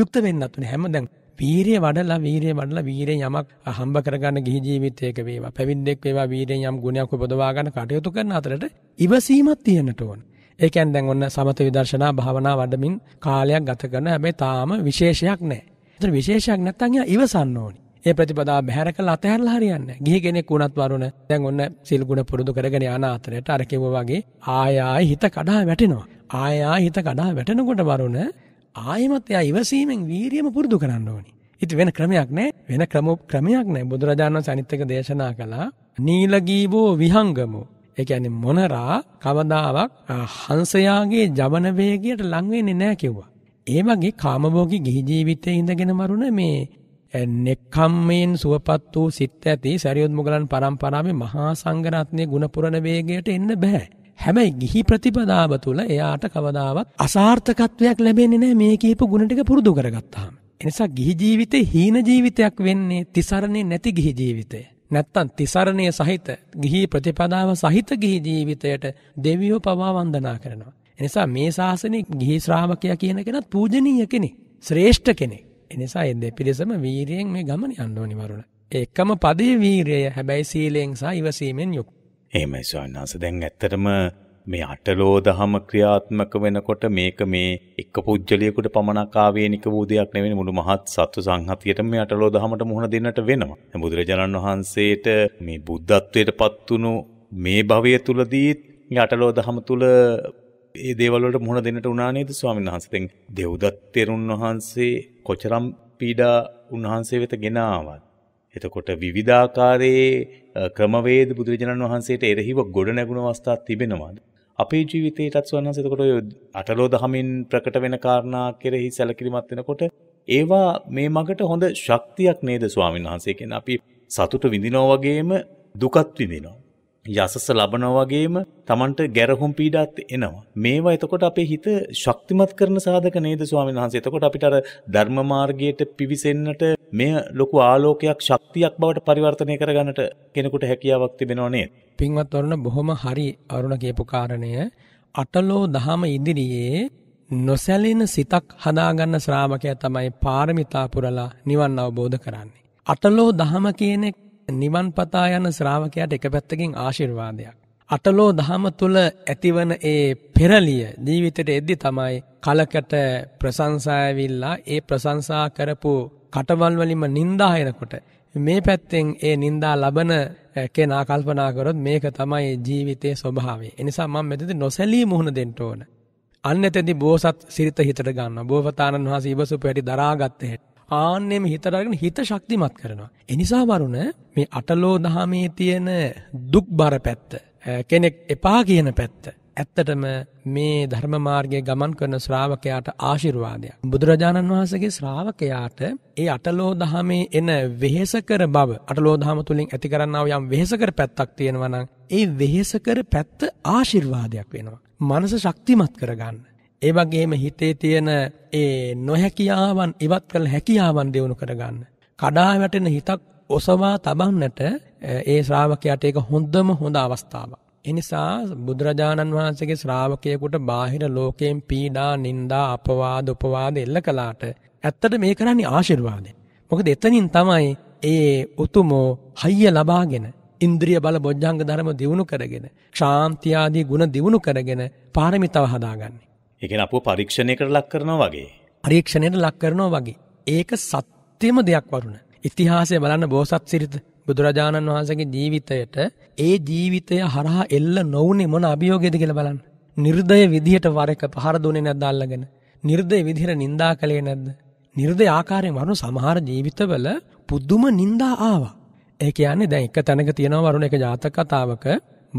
යුක්ත වෙන්නත් උනේ. හැමදැන් වීරිය වඩලා වීරිය වඩලා වීරයෙන් යමක් හම්බ කරගන්න ගිහි ජීවිතයක වේවා පැවිද්දෙක් වේවා වීරයෙන් යම් ගුණයක් උපදවා ගන්න කටයුතු කරන අතරට ඉවසීමක් තියෙන්නට ඕන. ඒ කියන්නේ දැන් ඔන්න සමත විදර්ශනා භාවනා වඩමින් කාලයක් ගත කරන හැබැයි තාම විශේෂයක් නැහැ. ඒතර විශේෂයක් නැත්තම් ඉවසන්න ඕනි. ඒ ප්‍රතිපදාව බැහැර කළ අතහැරලා හරියන්නේ නැහැ. ගිහි කෙනෙක් වුණත් වරුණ දැන් ඔන්න සිල් ගුණ පුරුදු කරගෙන යන අතරට අර කිව්වා වගේ ආය ආය හිත කඩා වැටෙනවා. ආය ආය හිත කඩා වැටෙනකොට වරුණ ආයෙමත් එයා ඉවසීමෙන් වීරියම පුරුදු කරන්න ඕනි. ඉතින් වෙන ක්‍රමයක් නැහැ. වෙන ක්‍රම ක්‍රමයක් නැහැ. බුදුරජාණන් වහන්සේ අනිත් එක දේශනා කළා නීලගීවෝ විහංගමෝ. ඒ කියන්නේ මොනරා කවදාවක් හංසයාගේ ජවන වේගයට ලං වෙන්නේ නැහැ කිව්වා. ඒ වගේ කාමභෝගී ගිහි ජීවිතයේ ඉඳගෙන මරුණ මේ නෙක්ඛම්මෙන් සුවපත් වූ සිත් ඇති සරියොත් මුගලන් පරම්පරාවේ මහා සංඝරත්නයේ ගුණ පුරණ වේගයට එන්න බෑ. හැබැයි ගිහි ප්‍රතිපදාව තුළ එයාට කවදාවත් අසාර්ථකත්වයක් ලැබෙන්නේ නැහැ මේ කියපු ගුණ ටික පුරුදු කරගත්තාම. එනිසා ගිහි ජීවිතේ හීන ජීවිතයක් වෙන්නේ තිසරණේ නැති ගිහි ජීවිතය. නැත්තම් තිසරණය සහිත ගිහි ප්‍රතිපදාව සහිත ගිහි ජීවිතයට දෙවියෝ පවා වන්දනා කරනවා. එනිසා මේ ශාසනයේ ගිහි ශ්‍රාවකයා කියන කෙනත් පූජනීය කෙනෙක්, ශ්‍රේෂ්ඨ කෙනෙක්. එනිසා ඒ දෙපිරිසම වීරියෙන් මේ ගමන යන්න ඕනි වරුණ. එකම පදේ වීරය හැබැයි සීලෙන් සහ ඉවසීමෙන් යුක්ත. එහෙමයි ස්වාමීන් වහන්සේ. දැන් ඇත්තටම මේ අටලෝ දහම ක්‍රියාත්මක වෙනකොට මේක මේ එක පුජ්‍යලියකට පමණක් ආවේනික වූ දෙයක් නෙවෙයි මුළු මහත් සත්ව සංහතියට මේ අටලෝ දහමට මුහුණ දෙන්නට වෙනවා. බුදුරජාණන් වහන්සේට මේ බුද්ධත්වයටපත් වුණු මේ භවය තුලදී යටලෝ දහම තුල ඒ දේවල් වලට මුහුණ දෙන්නට උනා නේද ස්වාමීන් වහන්සේ. දැන් දෙව්දත් තෙරුන් වහන්සේ කොචරම් පීඩා උන්වහන්සේ වෙත ගෙන ආවත් එතකොට විවිධාකාරයේ ක්‍රමවේද බුදුරජාණන් වහන්සේට එරෙහිව ගොඩ නැගුණ අවස්ථා තිබෙනවාද. අපේ ජීවිතයටත් වහන්සේ එතකොට ඔය අටලෝ දහමින් ප්‍රකට වෙන කාරණා කෙරෙහි සැලකිලිමත් වෙනකොට ඒවා මේ මගට හොඳ ශක්තියක් නේද ස්වාමීන් වහන්සේ කියන අපි සතුට විඳිනවා වගේම දුකත් විඳිනවා. යසස ලබනවා වගේම Tamanට ගැරහුම් පීඩාත් එනවා. මේවා එතකොට අපේ හිත ශක්තිමත් කරන සාධක නේද ස්වාමීන් වහන්සේ? එතකොට අපිට අර ධර්ම මාර්ගයට පිවිසෙන්නට මේ ලොකු ආලෝකයක් ශක්තියක් බවට පරිවර්තනය කරගන්නට කෙනෙකුට හැකියාවක් තිබෙනව නේද? පින්වත් වරුණ බොහොම හරි අරුණ කියපු කාරණය අටලෝ දහම ඉදිරියේ නොසැලෙන සිතක් හදාගන්න ශ්‍රාවකයා තමයි පාරමිතා පුරලා නිවන් අවබෝධ කරන්නේ. අටලෝ දහම කියන නිවන් පතා යන ශ්‍රාවකයාට එක පැත්තකින් ආශිර්වාදයක්. අටලෝ දහම තුළ ඇතිවන ඒ පෙරලිය ජීවිතයට එද්දි තමයි කලකට ප්‍රසංසායවිල්ලා ඒ ප්‍රසංසා කරපු කටවල් වලින්ම නින්දා එනකොට මේ පැත්තෙන් ඒ නින්දා ලබන කෙනා කල්පනා කරොත් මේක තමයි ජීවිතයේ ස්වභාවය. එනිසා මම මෙතනදී නොසැලී මුහුණ දෙන්න ඕන. අන්න එතෙන්දී බෝසත් සිරිත හිතට ගන්නවා. බෝසතාණන් වහන්සේ ඉවසුපු හැටි දරාගත්තේ ආන්නෙම හිත අරගෙන හිත ශක්තිමත් කරනවා. ඒ නිසා වරුණ මේ අටලෝ දහමේ තියෙන දුක් බර පැත්ත, කෙනෙක් එපා කියන පැත්ත ඇත්තටම මේ ධර්ම මාර්ගයේ ගමන් කරන ශ්‍රාවකයාට ආශිර්වාදයක්. බුදුරජාණන් වහන්සේගේ ශ්‍රාවකයාට ඒ අටලෝ දහමේ එන වෙහෙසකර බව අටලෝ දහම තුලින් ඇති කරන්නා වූ යම් වෙහෙසකර පැත්තක් තියෙනවා නම් ඒ වෙහෙසකර පැත්ත ආශිර්වාදයක් වෙනවා. මනස ශක්තිමත් කරගන්න. ඒ වගේම හිතේ තියෙන ඒ නොහැකියාවන් ඉවත් කළ හැකියාවන් දියුණු කරගන්න. කඩා වැටෙන හිතක් ඔසවා තබන්නට ඒ ශ්‍රාවකයාට ඒක හොඳම හොඳ අවස්ථාවක්. එනිසා බුදුරජාණන් වහන්සේගේ ශ්‍රාවකයෙකුට බාහිර ලෝකයෙන් පීඩා, නිന്ദා, අපවාද, උපවාද එල්ල කළාට ඇත්තට මේ කරන්නේ ආශිර්වාදයෙන්. මොකද එතනින් තමයි ඒ උතුමෝ හයිය ලබාගෙන ඉන්ද්‍රිය බල බොජ්ජංග ධර්ම දියුණු කරගෙන, ශාන්ති ආදී ගුණ දියුණු කරගෙන පාරමිතාව හදාගන්නේ. ඒ කියන්නේ අපව පරීක්ෂණයකට ලක් කරනවා වගේ. පරීක්ෂණයට ලක් කරනවා වගේ. ඒක සත්‍යම දෙයක් වරුණ. ඉතිහාසය බලන්න බෝසත් සිරිත බුදුරජාණන් වහන්සේගේ ජීවිතයට ඒ ජීවිතය හරහා එල්ල නොවුනේ මොන අභියෝගයද කියලා බලන්න. නිර්දය විදිහට වර එක පහර දුන්නේ නැද්ද අල්ලගෙන? නිර්දය විදිහට නිඳා කළේ නැද්ද? නිර්දය ආකාරයෙන් වරුණ සමහර ජීවිතවල පුදුම නිඳා ආවා. ඒ කියන්නේ දැන් එක තැනක තියෙනවා වරුණ එක ජාතක කතාවක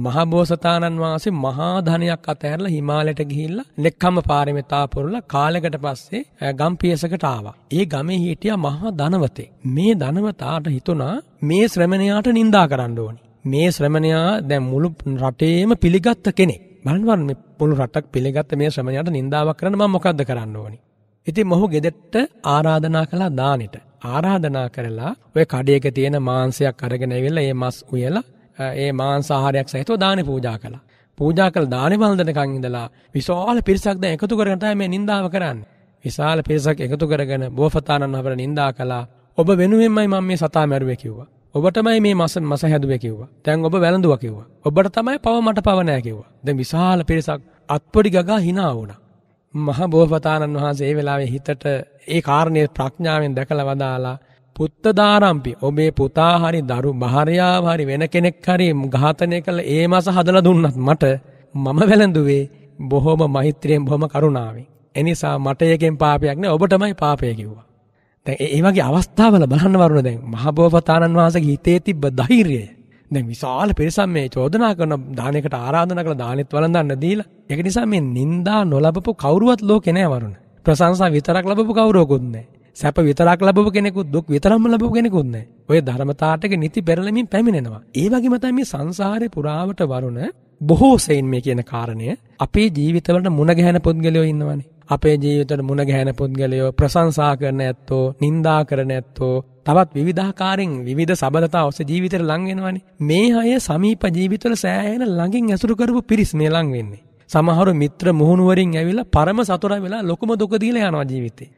මහබෝසතාණන් වහන්සේ මහා ධනයක් අතහැරලා හිමාලයට ගිහිල්ලා නෙක්ඛම්ම පාරමිතා පුරලා කාලයකට පස්සේ ගම්පියසකට ආවා. ඒ ගමේ හිටියා මහා ධනවතේ. මේ ධනවතාට හිතුණා මේ ශ්‍රමණයාට නිඳා කරන්න ඕනි. මේ ශ්‍රමණයා දැන් මුළු රටේම පිළිගත්ත කෙනෙක්. බලන්න මේ මුළු රටක් පිළිගත්ත මේ ශ්‍රමණයාට නිඳාවක් කරන්න මම මොකද්ද කරන්න ඕනි? ඉතින් මොහු ගෙදෙට්ට ආරාධනා කළා දානෙට. ආරාධනා කරලා ඔය කඩේක තියෙන මාංශයක් අරගෙන ඇවිල්ලා ඒ මස් උයලා ඒ මාංශ ආහාරයක් සහිතව දානේ පූජා කළා. පූජා කළ දානේ වන්දනකන් ඉඳලා විශාල පිරිසක් දැන් එකතු කරගෙන තමයි මේ නින්දාව කරන්නේ. විශාල පිරිසක් එකතු කරගෙන බෝසතාණන් වහන්සේ නින්දා කළා. ඔබ වෙනුවෙන්මයි මම මේ සතා මැරුවේ කිව්වා. ඔබටමයි මේ මස මස හැදුවේ කිව්වා. දැන් ඔබ වැළඳුවා කිව්වා. ඔබට තමයි පව මට පව නෑ කිව්වා. දැන් විශාල පිරිසක් අත්පොඩි ගගා hina වුණා. මහා බෝසතාණන් වහන්සේ ඒ වෙලාවේ හිතට ඒ කාරණේ ප්‍රඥාවෙන් දැකලා වදාලා පුත්තදාරම්පි ඔබේ පුතා හරි දරු භාරයාව හරි වෙන කෙනෙක් හරි ඝාතනය කළ ඒ මාස හදලා දුන්නත් මට මම වැළඳුවේ බොහොම මෛත්‍රියෙන් බොහොම කරුණාවෙන්. එනිසා මට එකෙන් පාපයක් නෑ ඔබටමයි පාපය කිව්වා. දැන් ඒ වගේ අවස්ථාවල බලන්න වරුණ දැන් මහබෝසතාණන් වහන්සේගේ හිතේ තිබ්බ ධෛර්යය දැන් විශාල පිරිසක් මේ චෝදනා කරන දානයකට ආරාධනා කළ දානෙත් වළඳන්න දීලා ඒක නිසා මේ නින්දා නොලබපු කවුරුවත් ලෝකේ නෑ වරුණ. ප්‍රශංසා විතරක් ලැබපු කවුරුවකුත් නෑ. සැප විතරක් ලබව කෙනෙකු දුක් විතරම්ම ලබව කෙනෙකුන්න ඔය ධර්මතාටක නිති පෙරලමින් පැමිණෙනවා ඒවගේ මතයි මේ සංසාරය පුරාවට වරුණ බොහෝ සයින් මේ කියන කාරණය අපේ ජීවිතවලට මුණ ගැහැන පුද්ගලයෝ ඉන්නවනේ අපේ ජීවිතට මුණ ගැහැන පුද්ගලයෝ ප්‍රසංසා කරන ඇත්තෝ නින්දා කරන ඇත්තෝ තවත් විවිධාකාරෙන් විධ සබලතා ඔස්ස ජීවිතර ලංගෙනවනි මේ අය සමීප ජීවිතල සෑහෙන ළඟින් ඇසුරු කරපු පිරිස් මේ ලංවෙන්නේ. සමහරු මිත්‍ර මුහුණුවරින් ඇවිලා පරම සතුර වෙලා ලොකුම දුකදීල යනවා ජීවිතේ.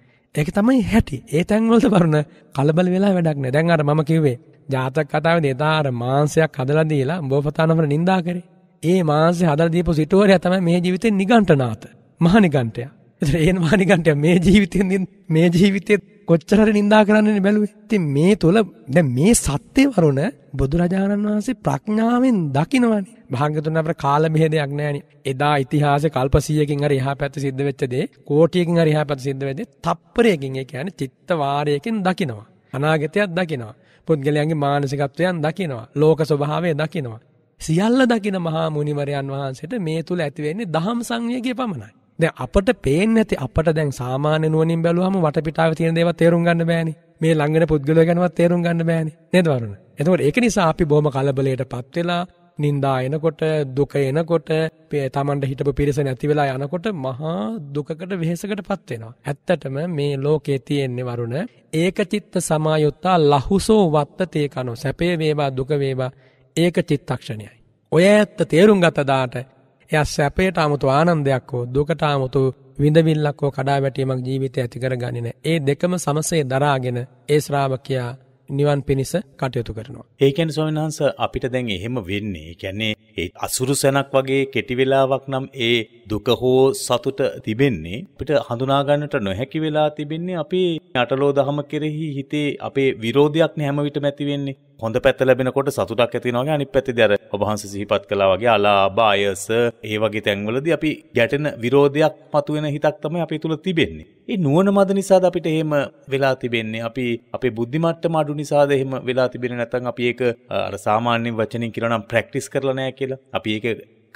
ඒක තමයි හැටි ඒ තැන්වලට බරුණ කලබල වෙලා වැඩක් නෑ දැන් අර මම කිව්වේ ජාතක කතාවේ එදාර මාංශයක් හදලා දීලා බෝපතානමර නින්දා කරේ ඒ මාංශය හදලා දීපු සිටුවරයා තමයි මේ ජීවිතේ නිගණ්ඨනාත මහා නිගණ්ඨයා එතන ඒනවානිකන්ට මේ ජීවිතයෙන් මේ ජීවිතයේ කොච්චර හරි නිඳා කරන්න බැලුවේ. ඉතින් මේ තුල දැන් මේ සත්‍ය වරුණ බුදුරජාණන් වහන්සේ ප්‍රඥාවෙන් දකිනවනේ. භාග්‍යතුන් අපර කාල මෙහෙදයක් නැහැනේ. එදා ඉතිහාසෙ කල්ප 100කින් හරි එහා පැත්ත සිද්ධ වෙච්ච දේ කෝටියකින් හරි එහා පැත්ත සිද්ධ වෙද්දී තප්පරයකින් ඒ කියන්නේ චිත්ත වාරයකින් දකිනවා. අනාගතයක් දකිනවා. පුද්ගලයන්ගේ මානසිකත්වයන් දකිනවා. ලෝක ස්වභාවය දකිනවා. සියල්ල දකින මහා මුනිවරයන් වහන්සේට මේ තුල ඇති වෙන්නේ දහම් සංයෝගයේ පමණයි. දැ අපට පේෙන් ඇති අපට දැන් සාමාන්‍ය නුවනින් බැලුවම වටපිටාව තියෙන දේව තේරුම් ගන්න බෑනි මේ ළඟන පුද්ගල ගැනවත් තේරුම් ගන්න බෑනි නේදවරුණ එතකට ඒක නිසා අපි බොහම කලබලයට පත්වෙලා නින්දා එනකොට දුක එනකොට පේ තමන්ට හිටපු පිරිස නැතිවෙලා යනකොට මහා දුකකට වෙහෙසකට පත්වෙනවා. ඇත්තටම මේ ලෝකේ තියෙන්නේ වරුණ ඒක චිත්ත සමායුත්තා ලහුසෝ වත්ත තේකනු සැපේ වේවා දුක වේවා ඒක චිත්තක්ෂණයයි. ඔය ඇත්ත තේරුම් ගතදාට එයා සැපයට 아무තු ආනන්දයක් හෝ දුකට 아무තු විඳවිල්ලක් හෝ කඩා වැටීමක් ජීවිතය ඇති කරගන්නේ නැහැ. ඒ දෙකම සමසේ දරාගෙන ඒ ශ්‍රාවකයා නිවන් පිණිස කටයුතු කරනවා. ඒ කියන්නේ ස්වාමීන් වහන්සේ අපිට දැන් එහෙම වෙන්නේ. ඒ කියන්නේ ඒ අසුරු සැනක් වගේ කෙටි වෙලාවක් නම් ඒ දුක හෝ සතුට තිබෙන්නේ අපිට හඳුනා ගන්නට නොහැකි වෙලා තිබෙන්නේ අපේ අටලෝ දහම කෙරෙහි හිතේ අපේ විරෝධයක් නේ හැම විටම ඇති වෙන්නේ. හොඳ පැත්ත ලැබෙනකොට සතුටක් ඇතිනවාගේ අනිත් පැත්තේ දර ඔබහන්ස සිහිපත් කළා වගේ අලාභ ආයස ඒ වගේ තැන්වලදී අපි ගැටෙන විරෝධයක් මතුවෙන හිතක් තමයි අපි තුල තිබෙන්නේ. ඒ නුවණ මද නිසාද අපිට එහෙම වෙලා තිබෙන්නේ. අපි අපේ බුද්ධි මට්ටම අඩු නිසාද එහෙම වෙලා තිබෙන්නේ නැත්නම් අපි ඒක අර සාමාන්‍ය වචනින් කියනවා නම් ප්‍රැක්ටිස් කරලා නැහැ කියලා. අපි ඒක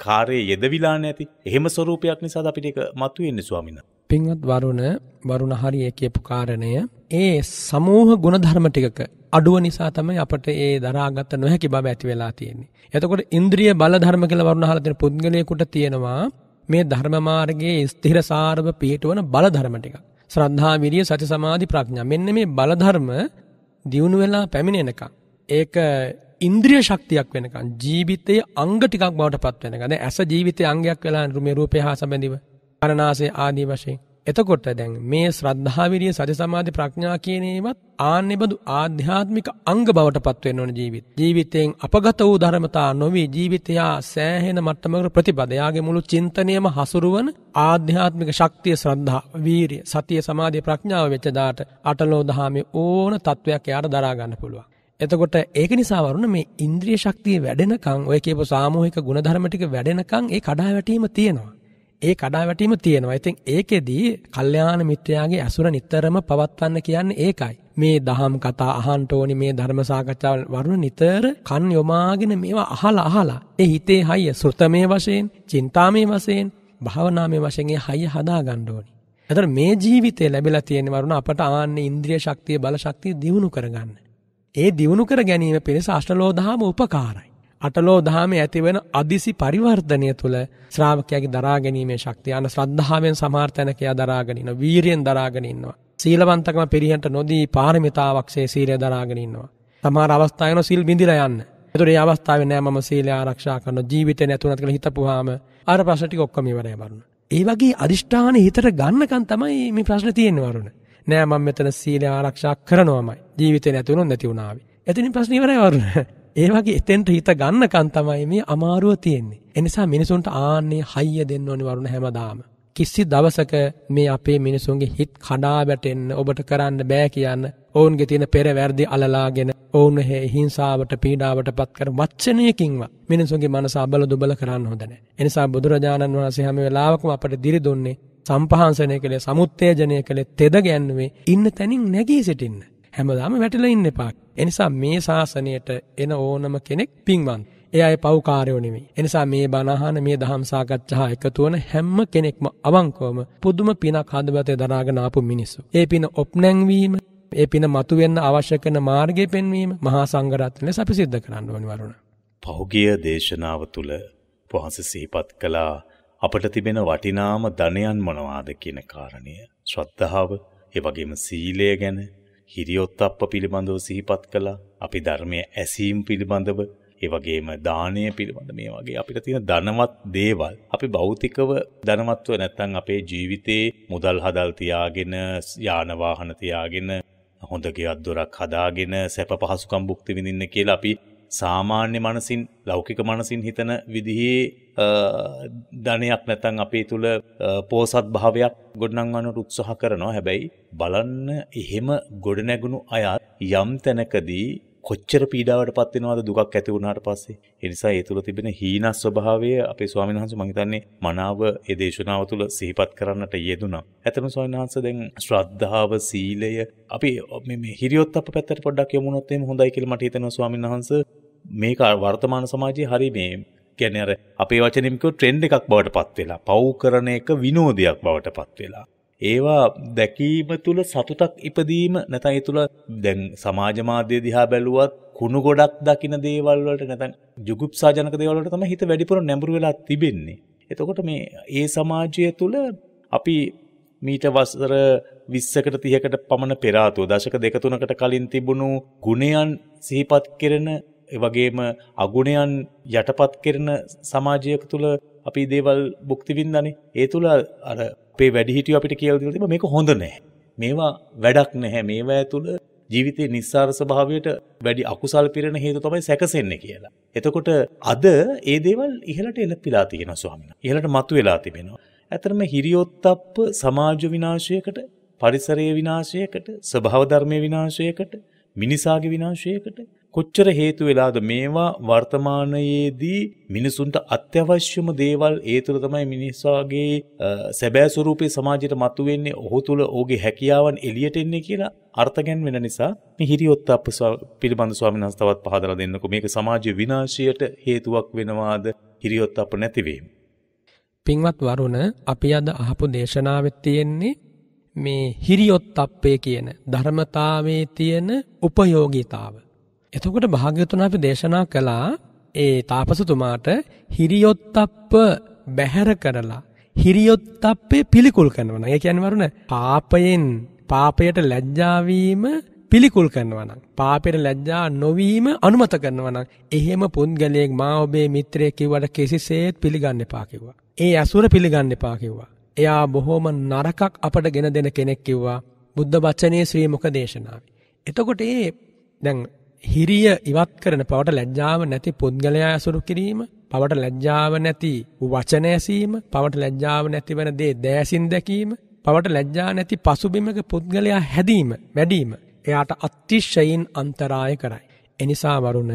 කාර්යයේ යෙදවිලා නැති. එහෙම ස්වરૂපයක් නිසාද අපිට ඒක මතුවෙන්නේ ස්වාමීනා. පින්වත් වරුණ වරුණ හරි කියපු කාරණය ඒ සමූහ ගුණධර්ම ටිකක අඩුව නිසා තමයි අපට ඒ දරාගත නොහැකි බව ඇති වෙලා තියෙන්නේ. එතකොට ඉන්ද්‍රිය බල ධර්ම කියලා වර්ණහලා තියෙන පුද්ගලයෙකුට තියෙනවා මේ ධර්ම මාර්ගයේ ස්ථිර සාරව පිහිටවන බල ධර්ම ටිකක්. ශ්‍රද්ධා, විරිය, සති, සමාධි, ප්‍රඥා. මෙන්න මේ බල ධර්ම දියුණු වෙලා පැමිණෙනකම් ඒක ඉන්ද්‍රිය ශක්තියක් වෙනකම් ජීවිතයේ අංග ටිකක් බවට පත් වෙනකම්. දැන් ඇස ජීවිතයේ අංගයක් වෙලා මේ රූපය හා සම්බන්ධව, කනනාසය ආදී වශයෙන් එතකොට දැන් මේ ශ්‍රද්ධාවිරිය සති සමාධි ප්‍රඥා කියන ඒවත් ආන්නෙබඳු ආධ්‍යාත්මික අංග බවට පත් වෙන්න ඕන ජීවිත. ජීවිතයෙන් අපගත වූ ධර්මතා නොවේ ජීවිතයා සෑහෙන මට්ටමකට ප්‍රතිපද. යාගේ මුළු චින්තනයම හසුරුවන ආධ්‍යාත්මික ශක්තිය ශ්‍රද්ධා, වීරිය, සතිය, සමාධිය, ප්‍රඥාව වෙච්ච දාට අටලෝ දහමේ ඕන තත්වයක් එයාට දරා ගන්න පුළුවන්. එතකොට ඒක නිසා වරුණ මේ ඉන්ද්‍රිය ශක්තිය වැඩෙනකන් ඔය කියපු සාමූහික ගුණධර්ම ටික වැඩෙනකන් ඒ කඩාවැටීම තියෙනවා. ඒ කඩාවැටීම තියෙනවා. ඉතින් ඒකෙදී කල්යාණ මිත්‍රයාගේ අසුර නිතරම පවත්වන්න කියන්නේ ඒකයි. මේ දහම් කතා අහන්න ඕනි මේ ධර්ම සාකච්ඡාවල් වරුණ නිතර කන් යොමාගෙන මේවා අහලා අහලා ඒ හිතේ හය ශ්‍රුතමේ වශයෙන්, චින්තාමේ වශයෙන්, භාවනාමේ වශයෙන් හය හදා ගන්න ඕනි. එතන මේ ජීවිතේ ලැබිලා තියෙන වරුණ අපට ආන්නේ ඉන්ද්‍රිය ශක්තිය බල ශක්තිය දිනු කරගන්න. ඒ දිනු කර ගැනීම පිණිස අෂ්ටලෝධාම උපකාරයි. අටලෝ දහමේ ඇතිවන අදිසි පරිවර්ධනය තුළ ශ්‍රාවකයාගේ දරාගැනීමේ ශක්තිය අන ශ්‍රද්ධාවෙන් සමහර තැනකයා දරාගෙන ඉන්නවා වීරියෙන් දරාගෙන ඉන්නවා සීලවන්තකම පිරිහෙන්ට නොදී පාරමිතාවක්ෂේ සීලය දරාගෙන ඉන්නවා සමහර අවස්ථාවන සිල් බිඳිලා යන්න ඒතර ඒ අවස්ථාවේ නෑ මම සීලය ආරක්ෂා කරන ජීවිතේ නැතුණත් කියලා හිතපුවාම අර ප්‍රශ්න ටික ඔක්කොම ඉවරයි වරුණ ඒ වගේ අදිෂ්ඨාන හිතට ගන්නකන් තමයි මේ ප්‍රශ්න තියෙන්නේ වරුණ නෑ මම මෙතන සීලය ආරක්ෂා කරනවාමයි ජීවිතේ නැතුණොත් නැති වුණාවි එතනින් ප්‍රශ්න ඉවරයි වරුණ ඒ වගේ එතෙන්ට හිත ගන්නකන් තමයි මේ අමාරුව තියෙන්නේ. එනිසා මිනිසුන්ට ආන්නේ හයිය දෙන්න ඕනි වරුණ හැමදාම. කිසි දවසක මේ අපේ මිනිසුන්ගේ හිත් කඩා වැටෙන්න ඔබට කරන්න බෑ කියන්න ඔවුන්ගේ තියෙන පෙරවැරදි අලලාගෙන ඔවුන් හිංසාවට පීඩාවට පත් කර වචනයකින්ව මිනිසුන්ගේ මනස අබල දුබල කරන්න හොඳ නැහැ. ඒ නිසා බුදුරජාණන් වහන්සේ හැම වෙලාවකම අපට දිරි දුන්නේ සම්පහන්සනය කළේ සමුත්තේජනය කළේ තෙද ගැන්නුවේ ඉන්න තැනින් නැගී සිටින්න. හැමදාම වැටිලා ඉන්න එපා. එනිසා මේ ශාසනයට එන ඕනම කෙනෙක් පින්වන්ත. එයයි පෞකාරයෝ නෙමෙයි. එනිසා මේ බණහන මේ දහම් සාකච්ඡා එකතු වන හැම කෙනෙක්ම අවංකවම පුදුම පිනක් හදවතේ දරාගෙන ආපු මිනිස්සු. ඒ පින ඔප්නැංවීම, ඒ පින මතුවෙන්න අවශ්‍ය කරන මාර්ගය පෙන්වීම මහා සංඝරත්න ලෙස අපි සිද්ධ කරන්න ඕනි වරුණ. පෞගිය දේශනාව තුල වහන්සේ සිහිපත් කළා අපට තිබෙන වටිනාම ධනයන් මොනවාද කියන කාරණය. ශ්‍රද්ධාව, ඒ වගේම සීලය ගැන හිරියොත්ප්ප පිළිබඳව සිහිපත් කළා. අපි ධර්මයේ ඇසීම් පිළිබඳව ඒ වගේම දානය පිළිබඳ මේ වගේ අපිට තියෙන ධනවත් දේවල් අපි භෞතිකව ධනවත්ව නැත්නම් අපේ ජීවිතේ මුදල් හදල් තියාගෙන යාන වාහන තියාගෙන හොඳ ගෙයක් දොරක් හදාගෙන සැප පහසුකම් භුක්ති විඳින්න කියලා අපි සාමාන්‍ය මනසින් ලෞකික මනසින් හිතන විදිහේ ධනයක් නැතන් අපේ තුළ පෝසත් භාවයක් ගොඩනංවන්නට උත්සහ කරනවා හැබැයි බලන්න එහෙම ගොඩනැගුණු අයත් යම් තැනකදී කොච්චර පීඩාවට පත්වෙනවාද දුකක් ඇති වුණාට පස්සේ එනිසා ඒ තුළ තිබෙන හීනස් ස්වභාවය අපේ ස්වාමීන් වහන්සේ මං හිතන්නේ මනාව ඒ දේශනාව තුළ සිහිපත් කරන්නට යෙදුණා. ඇතම ස්වාමීන් වහන්සේ දැන් ශ්‍රද්ධාව සීලය අපි මේ හිරියොත් අප පැත්තට පොඩ්ඩක් යමුනොත් එහෙම හොඳයි කියලා මට හිතෙනවා ස්වාමීන් වහන්සේ මේක වර්තමාන සමාජයේ හරි මේ කියන්නේ අර අපේ වචනෙම කිව්ව ට්‍රෙන්ඩ් එකක් බවට පත් වෙලා පව් කරන එක විනෝදයක් බවට පත් වෙලා ඒවා දැකීම තුළ සතුටක් ඉපදීම නැතන් ඒ තුළ දැන් සමාජ මාධ්‍ය දිහා බැලුවත් කුණු ගොඩක් දකින දේවල් වලට නැතන් ජුගුප්සාජනක දේවල් වලට තමයි හිත වැඩිපුර නැඹුරු වෙලා තිබෙන්නේ. එතකොට මේ ඒ සමාජය තුළ අපි මීට වසර 20කට 30කට පමණ පෙර ආතෝ දශක දෙක තුනකට කලින් තිබුණු ගුණයන් සිහිපත් කරන වගේම අගුණයන් යටපත් කරන සමාජයක තුළ අපි දේවල් බුක්තිවින්දනේ ඒ තුළ අර පේ වැඩිහිටිය අපිට කියල්දිලතිම මේක හොඳ නෑ. මේවා වැඩක් නැහැ මේවැ තුළ ජීවිතය නිස්සාර ස්භාවයට වැඩි අකුසල් පිරෙන හේතු තමයි සැකසෙන්නේ කියලා. එතකොට අද ඒ දේවල් ඉහලට එල පිලා තියෙන ස්වාමින. ඉහලට මතු වෙලා තිබෙනවා. ඇතරම හිරියොත්තප්ප සමාජ විනාශයකට පරිසරය විනාශයකට ස්භාවධර්මය විනාශයකට මිනිසාගේ විනාශයකට කොච්චර හේතු වෙලාද මේවා වර්තමානයේදී මිනිසුන්ට අත්‍යවශ්‍යම දේවල් ඒ තුළ තමයි මිනිස්සාගේ සැබෑ ස්වරූපේ සමාජයට මතුවෙන්නේ ඔහු තුළ ඕගේ හැකියාවන් එලියට එන්නේ කියලා අර්ථගැන් වෙන නිසා හිරියොත් අප පිළිබඳ ස්වාමිනස් තවත් පහදලා දෙන්නකෝ මේක සමාජ විනාශයට හේතුවක් වෙනවාද හිරියොත් අප නැතිවීම. පින්වත් වරුණ අපි අද අහපු දේශනාවත් තියෙන්නේ මේ හිරියොත් අපේ කියන ධර්මතාවේ තියෙන උපයෝගීතාව. එතකොට භාග්‍යතුන් අපි දේශනා කළා ඒ තාපසතුමාට හිරියොත්තප්ප බැහැර කරලා හිරියොත්තප්පේ පිළිකුල් කරනවා නම් ඒ කියන්නේ වරුණ පාපයෙන් පාපයට ලැජ්ජා වීම පිළිකුල් කරනවා නම් පාපයට ලැජ්ජා නොවීම අනුමත කරනවා නම් එහෙම පුද්ගලයෙක් මා ඔබේ මිත්‍රයෙක් කිව්වට කිසිසේත් පිළිගන්න එපා කිව්වා. ඒ අසුර පිළිගන්න එපා කිව්වා. එයා බොහොම නරකක් අපට ගෙන දෙන කෙනෙක් කිව්වා බුද්ධ වචනේ ශ්‍රී මුඛ දේශනාවේ. එතකොට ඒ දැන් හිරිය ඉවත් කරන පවට ලැජ්ජාව නැති පුද්ගලයා ඇසුරු කිරීම පවට ලැජ්ජාව නැති වචනෑසීම පවට ලැජ්ජාව නැතිවන දේ දෑසින් දැකීම පවට ලැජ්ජා නැති පසුබිමක පුද්ගලයා හැදීම වැඩීම එයාට අත්තිශ්‍යයින් අන්තරාය කරයි. එනිසා වරුණ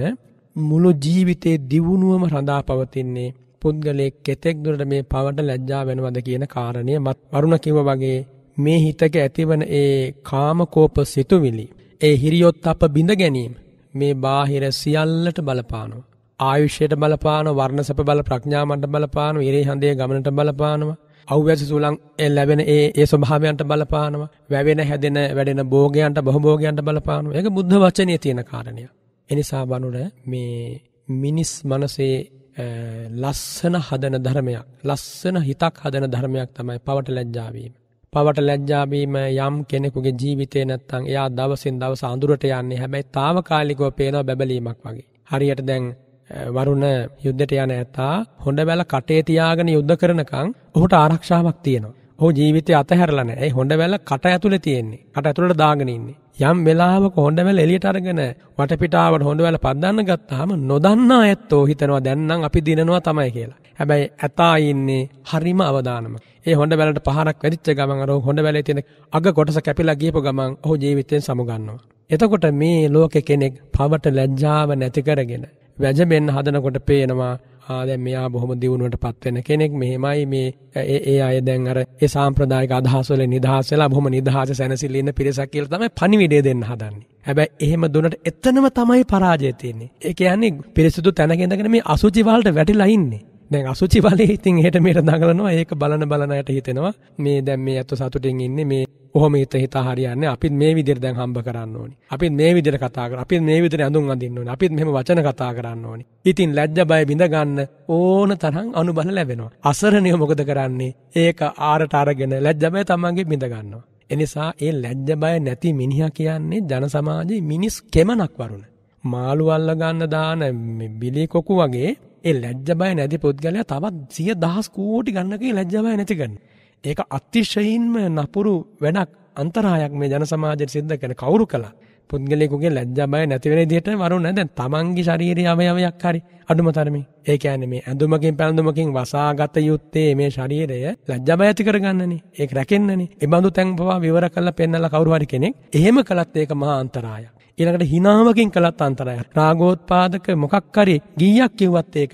මුළු ජීවිතේ දිවුණුවම රඳා පවතින්නේ පුද්ගලයේ කෙතෙක් දුරට මේ පවට ලැජ්ජා වෙනවද කියන කාරණය මත් වරුණ කිව වගේ මේ හිතක ඇතිවන ඒ කාමකෝප සිතුවිලි. ඒ හිරියොත් අප බිඳ ගැනීම මේ බාහිර සියල්ලට බලපානවා. ආයුෂයට බලපාන වර්ණ සැප බල ප්‍රඥාමන්ට බලපාන ඉරේ හඳේ ගමනට බලපානවා. අව්‍යසි සුලං ලැබෙන ඒ ඒ ස්වභාවයන්ට බලපානවා. වැවෙන හැදෙන වැඩෙන භෝගයන්ට බොහොභෝගයන්ට බලපානවා. ඒක බුද්ධ වචනේ තියෙන කාරණයක්. එනිසා බනුර මේ මිනිස් මනසේ ලස්සන හදන ධර්මයක්. ලස්සන හිතක් හදන ධර්මයක් තමයි පවට ලැජ්ජාවීම. පවට ලැජ්ජාබීම යම් කෙනෙකුගේ ජීවිතේ නැත්තං එයා දවසින් දවස අඳුරට යන්නේ හැබැයි තාවකාලිකව පේනවා බැබලීමක් වගේ. හරියට දැන් වරුණ යුද්ධට යන ඇතා හොඳ බැල කටේ තියාගෙන යුද්ධ කරනකං ඔහුට ආරක්ෂාවක් තියෙනවා. හෝ ජීවිතය අතහැරලන ඇයි හොඩ වැල කට ඇතුළ තියෙන්නේ කට ඇතුළට දාගෙනන්නේ. යම් වෙලාවක හොඩවැල එලියට අරගෙන වටපිටාවට හොඩවැල පදන්න ගත්තාම නොදන්නා ඇත්තෝ හිතනවා දැන්නම් අපි දිනවා තමයි කියලා. හැබැයි ඇතා ඉන්නේ හරිම අවදානම. ඒ හොඳ වැලට පහරක් වැදිච්ච ගමන් අර හොඳ වැලේ තියෙන අග කොටස කැපිලා ගියපු ගමන් ඔහු ජීවිතයෙන් සමුගන්නවා. එතකොට මේ ලෝකේ කෙනෙක් පවට ලැජ්ජාව නැති කරගෙන වැජඹෙන්න හදනකොට පේනවා ආදැ මෙයා බොහොම දියුණුවට පත්වෙන කෙනෙක් මෙහෙමයි මේ ඒ අය දැන් අර ඒ සාම්ප්‍රදායක අදහස්වල නිදහසලා බොහොම නිදහස සැනසිල්ල ඉන්න පිරිසක් කියලා තමයි පණිවිඩය දෙන්න හදන්නේ. හැබැයි එහෙම දුන්නට එතනම තමයි පරාජය තියෙන්නේ. ඒ කියන්නේ පිරිසුදු තැනක ඉඳගෙන මේ අසුචි වලට වැටිලා ඉන්නේ. දැන් අසුචි බලේ ඉතින් එහෙට මෙහෙට දඟලනවා ඒක බලන බලන අයට හිතෙනවා මේ දැන් මේ අත සතුටින් ඉන්නේ මේ ඔහොම හිත හිතා හරියන්නේ අපිත් මේ විදිහට දැන් හම්බ කරන්න ඕනි අපිත් මේ විදිහට කතා කර අපිත් මේ විදිහට ඇඳුම් අඳින්න ඕනි අපිත් මෙහෙම වචන කතා කරන්න ඕනි ඉතින් ලැජ්ජ බය බිඳ ගන්න ඕන තරම් අනුබල ලැබෙනවා අසරණිය මොකද කරන්නේ ඒක ආරට අරගෙන ලැජ්ජ බය තමන්ගේ බිඳ ගන්නවා එනිසා ඒ ලැජ්ජ බය නැති මිනිහා කියන්නේ ජන සමාජයේ මිනිස් කෙමනක් වරුණ මාළු අල්ල ගන්න දාන බිලි කොකු වගේ ඒ ලැජ්ජ බය නැති පුද්ගලයා තවත් 10000 කෝටි ගන්නකේ ලැජ්ජ බය නැති ගන්න. ඒක අතිශයින්ම නපුරු වැඩක් අන්තරායක් මේ ජන සමාජයේ සිද්ධ කරන කවුරු කළා. පුද්ගලයෙකුගේ ලැජ්ජා බය නැති වෙන විදිහට වරුණ දැන් තමන්ගේ ශාරීරික අවයවයක් හරි අඩුම තරමේ. ඒ කියන්නේ මේ ඇඳුමකින් පැළඳුමකින් වසාගත යුත්තේ මේ ශරීරය ලැජ්ජා බය ඇති කරගන්නනේ. ඒක රැකෙන්නනේ. ඒ බඳු තැන් පවා විවර කරලා පෙන්නලා කවුරු හරි කෙනෙක් එහෙම කළත් ඒක මහා අන්තරායක්. ඊළඟට හිනාවකින් කළත් අන්තරායක්. රාගෝත්පාදක මොකක් හරි ගීයක් කිව්වත් ඒක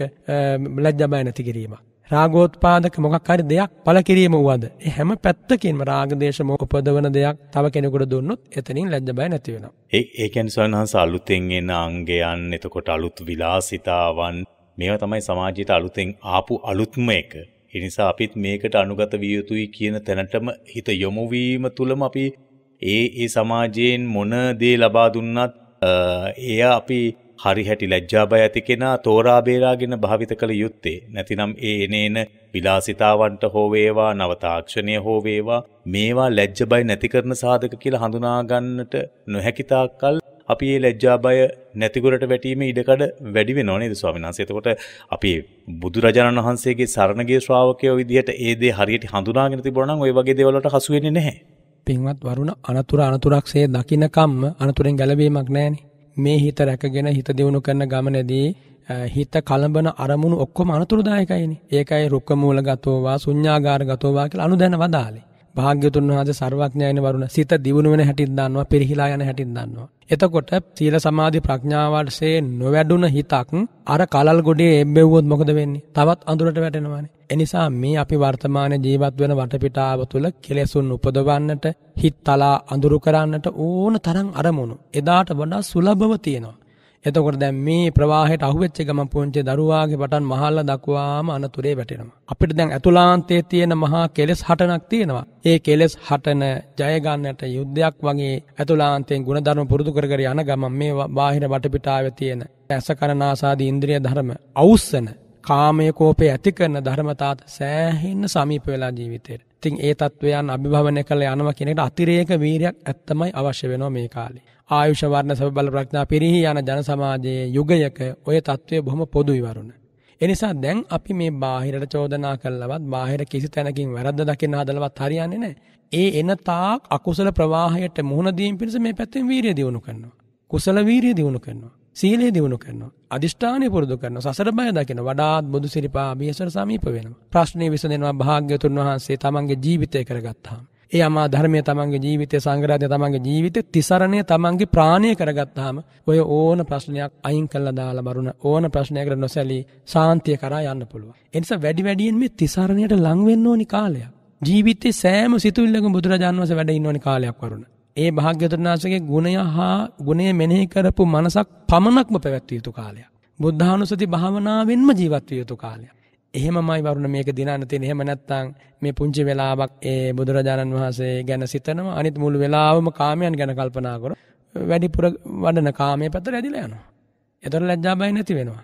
ලැජ්ජා බය නැති කිරීමක්. රාගෝත්පාදක මොකක් හරි දෙයක් පළ කිරීම වුවද ඒ හැම පැත්තකින්ම රාගදේශම උපදවන දෙයක් තව කෙනෙකුට දුන්නොත් එතනින් ලැජ්ජ බය නැති වෙනවා. ඒ ඒ කියන්නේ සවනහස අලුතෙන් එන අංගයන් එතකොට අලුත් විලාසිතාවන් මේවා තමයි සමාජයට අලුතෙන් ආපු අලුත්ම එක. ඒ නිසා අපිත් මේකට අනුගත විය යුතුයි කියන තැනටම හිත යොමු වීම තුලම අපි ඒ ඒ සමාජයෙන් මොන දේ ලබා දුන්නත් එය අපි හරි හැටි ලැජ්ජා බය ඇති කෙනා තෝරා බේරාගෙන භාවිත කළ යුත්තේ නැතිනම් ඒ එනේන විලාසිතාවන්ට හෝ වේවා නව තාක්ෂණය හෝ වේවා මේවා ලැජ්ජ බය නැති කරන සාධක කියලා හඳුනා ගන්නට නොහැකි තාක්කල් අපි මේ ලැජ්ජා බය නැතිගොරට වැටීමේ ඉඩකඩ වැඩි වෙනව නේද ස්වාමීන් වහන්සේ. එතකොට අපි බුදුරජාණන් වහන්සේගේ සරණගේ ශ්‍රාවකයෝ විදිහට ඒ දේ හරියට හඳුනාගෙන තිබුණා නම් ওই වගේ දේවල් වලට හසු වෙන්නේ නැහැ. පින්වත් වරුණ අනතුරු අනතුරක්සේ දකින්නකම්ම අනතුරෙන් ගැලවීමක් නැහැ නේ. මේ හිත රැකගෙන හිත දියුණු කරන ගමනේදී හිත කලඹන අරමුණු ඔක්කොම අනතුරුදායකයිනේ. ඒකයි රුක්ක මූලගතෝවා ශුඤ්ඤාගාරගතෝවා කියලා අනුදැන වදාලේ. භාග්‍යතුන් වහන්සේ සර්වඥයන වරුණ සිත දියුණු වෙන හැටිත් දන්නවා, පිරිහිලා යන හැටිත් දන්නවා. එතකොට සීල සමාධි ප්‍රඥාවල්සේ නොවැඩුණ හිතක් අර කලල් ගොඩේ එම්බෙව්වොත් මොකද වෙන්නේ? තවත් අඳුරට වැටෙනවානේ. එනිසා මේ අපි වර්තමාන ජීවත් වෙන වටපිටාව තුළ කෙලෙසුන් උපදවන්නට හිත් තලා අඳුරු කරන්නට ඕන තරම් අරමුණු. එදාට වඩා සුලභව තියෙනවා. එතකොට දැන් මේ ප්‍රවාහයට අහුවෙච්ච ගමන් පුංචි දරුවාගේ පටන් මහල්ල දක්වාම අනතුරේ වැටෙනවා. අපිට දැන් අතුලාන්තයේ තියෙන මහා කෙලෙස් හටනක් තියෙනවා. ඒ කෙලෙස් හටන ජය ගන්නට යුද්ධයක් වගේ අතුලාන්තයෙන් ಗುಣධර්ම පුරුදු කර කර යන ගමන් මේ බාහිර වටපිටාවේ තියෙන ඇස කරන ආසාදී ඉන්ද්‍රිය ධර්ම අවුස්සන කාමය කෝපය ඇති කරන ධර්මතාත් සෑහෙන්න සමීප වෙලා ජීවිතයට. ඉතින් ඒ තත්වයන් අභිභවනය කළ යනවා කෙනෙට අතිරේක වීරයක් ඇත්තමයි අවශ්‍ය වෙනවා මේ කාලේ. ආයුෂ වර්ණ සබබල ප්‍රඥා පිරිහි යන ජන සමාජයේ යුගයක ඔය තත්වය බොහොම පොදුයි වරුණ. එනිසා දැන් අපි මේ බාහිරට චෝදනා කළවත් බාහිර කිසි තැනකින් වැරද්ද දකින්න හදලවත් හරියන්නේ නැහැ. ඒ එන තාක් අකුසල ප්‍රවාහයට මුහුණ දීම පිණිස මේ පැත්තෙන් වීරිය දියුණු කරනවා. කුසල වීරිය දියුණු කරනවා. සීලය දිනු කරනවා. අදිෂ්ඨානය පුරුදු කරනවා. සසර බය දකින වඩාත් බුදු සිරිපා බියසර සමීප වෙනවා. ප්‍රශ්නේ විසඳෙනවා භාග්‍යතුන් වහන්සේ තමන්ගේ ජීවිතය කරගත්තාම. ඒ අමා ධර්මය තමන්ගේ ජීවිතය සංග්‍රහය තමන්ගේ ජීවිතය තිසරණය තමන්ගේ ප්‍රාණය කරගත්තාම ඔය ඕන ප්‍රශ්නයක් අයින් කරලා දාලා මරුණ ඕන ප්‍රශ්නයකට නොසැලී සාන්තිය කරා යන්න පුළුවන්. ඒ නිසා වැඩි වැඩියෙන් මේ තිසරණයට ලං වෙන්න ඕනි කාලයක්. ජීවිතේ සෑම සිතුවිල්ලකම බුදුරජාන් වහන්සේ වැඩ ඉන්න ඕනි කාලයක් වරුණා. ඒ භාග්‍යවතුන් වහන්සේගේ ගුණය හා ගුණය මෙනෙහි කරපු මනසක් පමණක්ම පැවැත්විය යුතු කාලයක්. බුද්ධානුස්සති භාවනාවෙන්ම ජීවත් විය යුතු කාලයක්. එහෙමමයි වරුණ මේක දිනන්න තියෙන. එහෙම නැත්නම් මේ පුංචි වෙලාවක් ඒ බුදුරජාණන් වහන්සේ ගැන සිතනවා. අනිත් මුළු වෙලාවම කාමයන් ගැන කල්පනා කර වැඩිපුර වඩන කාමයේ පැත්තට ඇදිලා යනවා. ඒතර ලැජ්ජා බය නැති වෙනවා.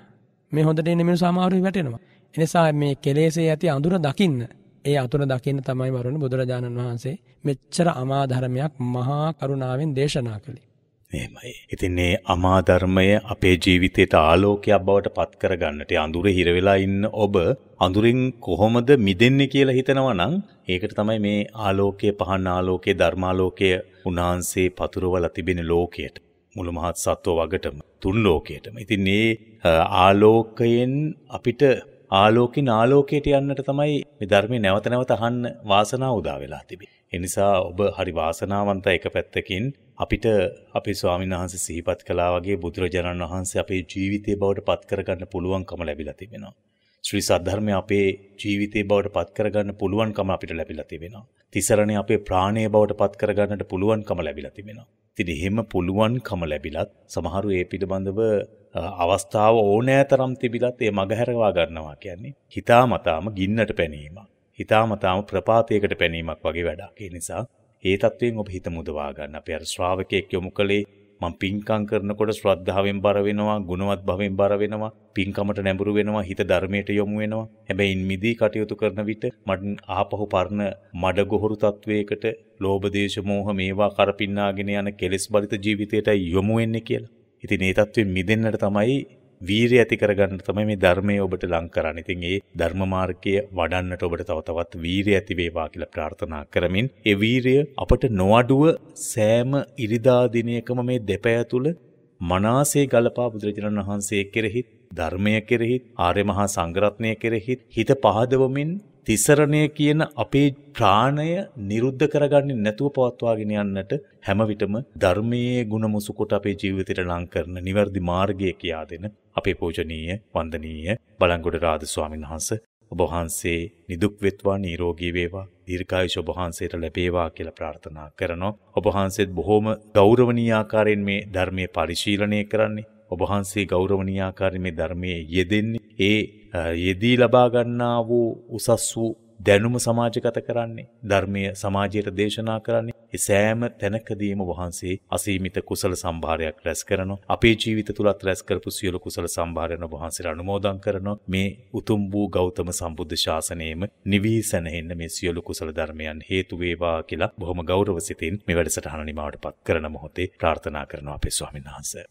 මේ හොඳට ඉන්න මිනිස්සු සමහරව වැටෙනවා. එනිසා මේ කෙලෙසේ ඇති අඳුර දකින්න ඒ අතුර දකින්න තමයි වරුණ බුදුරජාණන් වහන්සේ මෙච්චර අමාධර්මයක් මහා කරුණාවෙන් දේශනා කළේ. එහෙමයි. ඉතින් මේ අමාධර්මය අපේ ජීවිතයට ආලෝකයක් බවට පත් කරගන්නට අඳුරේ හිර වෙලා ඉන්න ඔබ අඳුරින් කොහොමද මිදෙන්නේ කියලා හිතනවා නම් ඒකට තමයි මේ ආලෝකයේ පහන් ආලෝකයේ ධර්මාලෝකය උන්වහන්සේ පතුරවලා තිබෙන ලෝකයට මුළු මහත් සත්ව වගටම තුන් ලෝකයටම. ඉතින් මේ ආලෝකයෙන් අපිට ආලෝකින් ආලෝකයට යන්නට තමයි මේ ධර්මයේ නැවත නැවත අහන්න වාසනාව උදා වෙලා තිබේ. ඒ නිසා ඔබ හරි වාසනාවන්ත එක පැත්තකින් අපිට අපේ ස්වාමීන් වහන්සේ සිහිපත් කළා වගේ බුදුරජාණන් වහන්සේ අපේ ජීවිතේ බවට පත් කරගන්න පුළුවන්කම ලැබිලා තිබෙනවා. ශ්‍රී සද්ධර්මය අපේ ජීවිතේ බවට පත් කරගන්න පුළුවන්කම අපිට ලැබිලා තිබෙනවා. තිසරණේ අපේ ප්‍රාණය බවට පත් කරගන්නට පුළුවන්කම ලැබිලා තිබෙනවා. ඉතින් එහෙම පුළුවන්කම ලැබිලත් සමහරු ඒ පිළිබඳව අවස්ථාව ඕනෑ තරම් තිබිලත් ඒ මගහැරවා ගන්නවා කියන්නේ හිතාමතාම ගින්නට පැනීම. හිතාමතාම ප්‍රපාතයකට පැනීමක් වගේ වැඩක්. ඒ නිසා ඒ තත්ත්වයෙන් ඔබ හිත මුදවා ගන්න. අපි අර ශ්‍රාවකයෙක් යොමු කළේ මම පිංකම් කරනකොට ශ්‍රද්ධාවෙන් බර වෙනවා, ගුණවත් භවෙන් බර වෙනවා, පිංකමට නැඹුරු වෙනවා, හිත ධර්මයට යොමු වෙනවා. හැබැයි මිදී කටයුතු කරන විට මට ආපහු පරණ මඩ ගොහරු තත්වයකට, ලෝභ දේශ මෝහ මේවා කරපින්නාගෙන යන කෙලෙස් බරිත ජීවිතයට යොමු වෙන්නේ කියලා. ඉතින් මේ තත්වෙ මිදෙන්නට තමයි වීරය ඇති කරගන්න තමයි මේ ධර්මයේ ඔබට ලං කරන්නේ. ඉතින් ඒ ධර්ම මාර්ගය වඩන්නට ඔබට තව තවත් වීරය ඇති වේවා කියලා ප්‍රාර්ථනා කරමින් ඒ වීරය අපට නොඅඩුව සෑම ඉරිදා දිනයකම මේ දෙපය තුල මනාසේ ගලපා බුදුරජාණන් වහන්සේ කෙරෙහි ධර්මය කෙරෙහි ආර්ය මහා සංඝරත්නය කෙරෙහි හිත පහදවමින් තිසරණය කියන අපේ ප්‍රාණය නිරුද්ධ කරගන්නේ නැතුව පවත්වාගෙන යන්නට හැම විටම ධර්මයේ ගුණ මුසුකොට අපේ ජීවිතයට ලං කරන නිවර්දි මාර්ගය කියා දෙන අපේ පූජනීය වන්දනීය බලංගොඩ රාධ ස්වාමීන් වහන්සේ ඔබ වහන්සේ නිදුක් වෙත්වා නිරෝගී වේවා දීර්ඝායුෂ ඔබ වහන්සේට ලැබේවා කියලා ප්‍රාර්ථනා කරනවා. ඔබ වහන්සේත් බොහොම ගෞරවනීය ආකාරයෙන් මේ ධර්මයේ පරිශීලනය කරන්නේ ඔබ වහන්සේ ගෞරවනීය ආකාරයෙන් මේ ධර්මයේ යෙදෙන්නේ ඒ යෙදී ලබා ගන්නා වූ උසස් වූ දැනුම සමාජගත කරන්නේ ධර්මය සමාජයට දේශනා කරන්නේ ඒ සෑම තැනකදීම වහන්සේ අසීමිත කුසල සම්භාරයක් රැස් කරනවා අපේ ජීවිත තුලත් රැස් කරපු සියලු කුසල සම්භාරයන් වහන්සේට අනුමෝදන් කරනවා මේ උතුම් වූ ගෞතම සම්බුද්ධ ශාසනයෙම නිවී සැනහෙන්න මේ සියලු කුසල ධර්මයන් හේතු වේවා කියලා බොහොම ගෞරව සිතින් මේ වැඩසටහන නිමවටපත් කරන මොහොතේ ප්‍රාර්ථනා කරනවා අපේ ස්වාමීන් වහන්සේ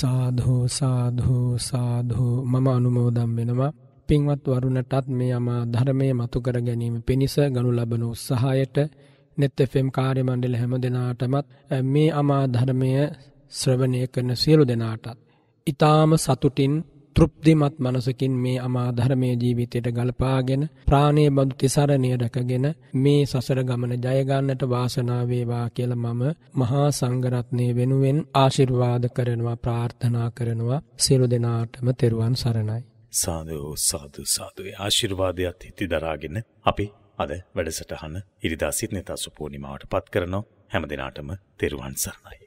සාධෝ සාධෝ සාධෝ මම අනුමෝදම් වෙනවා පින්වත් වරුණටත් මේ අමා ධර්මයේ මතු කර ගැනීම පිණිස ගනු ලබන උත්සාහයට net fm කාර්ය මණ්ඩල හැම දිනාටමත් මේ අමා ධර්මය ශ්‍රවණය කරන සියලු දෙනාටත් ඊ타ම සතුටින් තෘප්තිමත් මනසකින් මේ අමා ධර්මයේ ජීවිතයට ගලපාගෙන ප්‍රාණයේ බඳු තිසරණිය රැකගෙන මේ සසර ගමන ජය ගන්නට වාසනාව වේවා කියලා මම මහා සංඝරත්නය වෙනුවෙන් ආශිර්වාද කරනවා ප්‍රාර්ථනා කරනවා සියලු දෙනාටම තෙරුවන් සරණයි සාදු සාදු සාදු ආශිර්වාදයත් හිති දරාගෙන අපි අද වැඩසටහන ඉරිදා සිට නිතසු පූර්ණිමාවට පත් කරනවා හැම දිනාටම තෙරුවන් සරණයි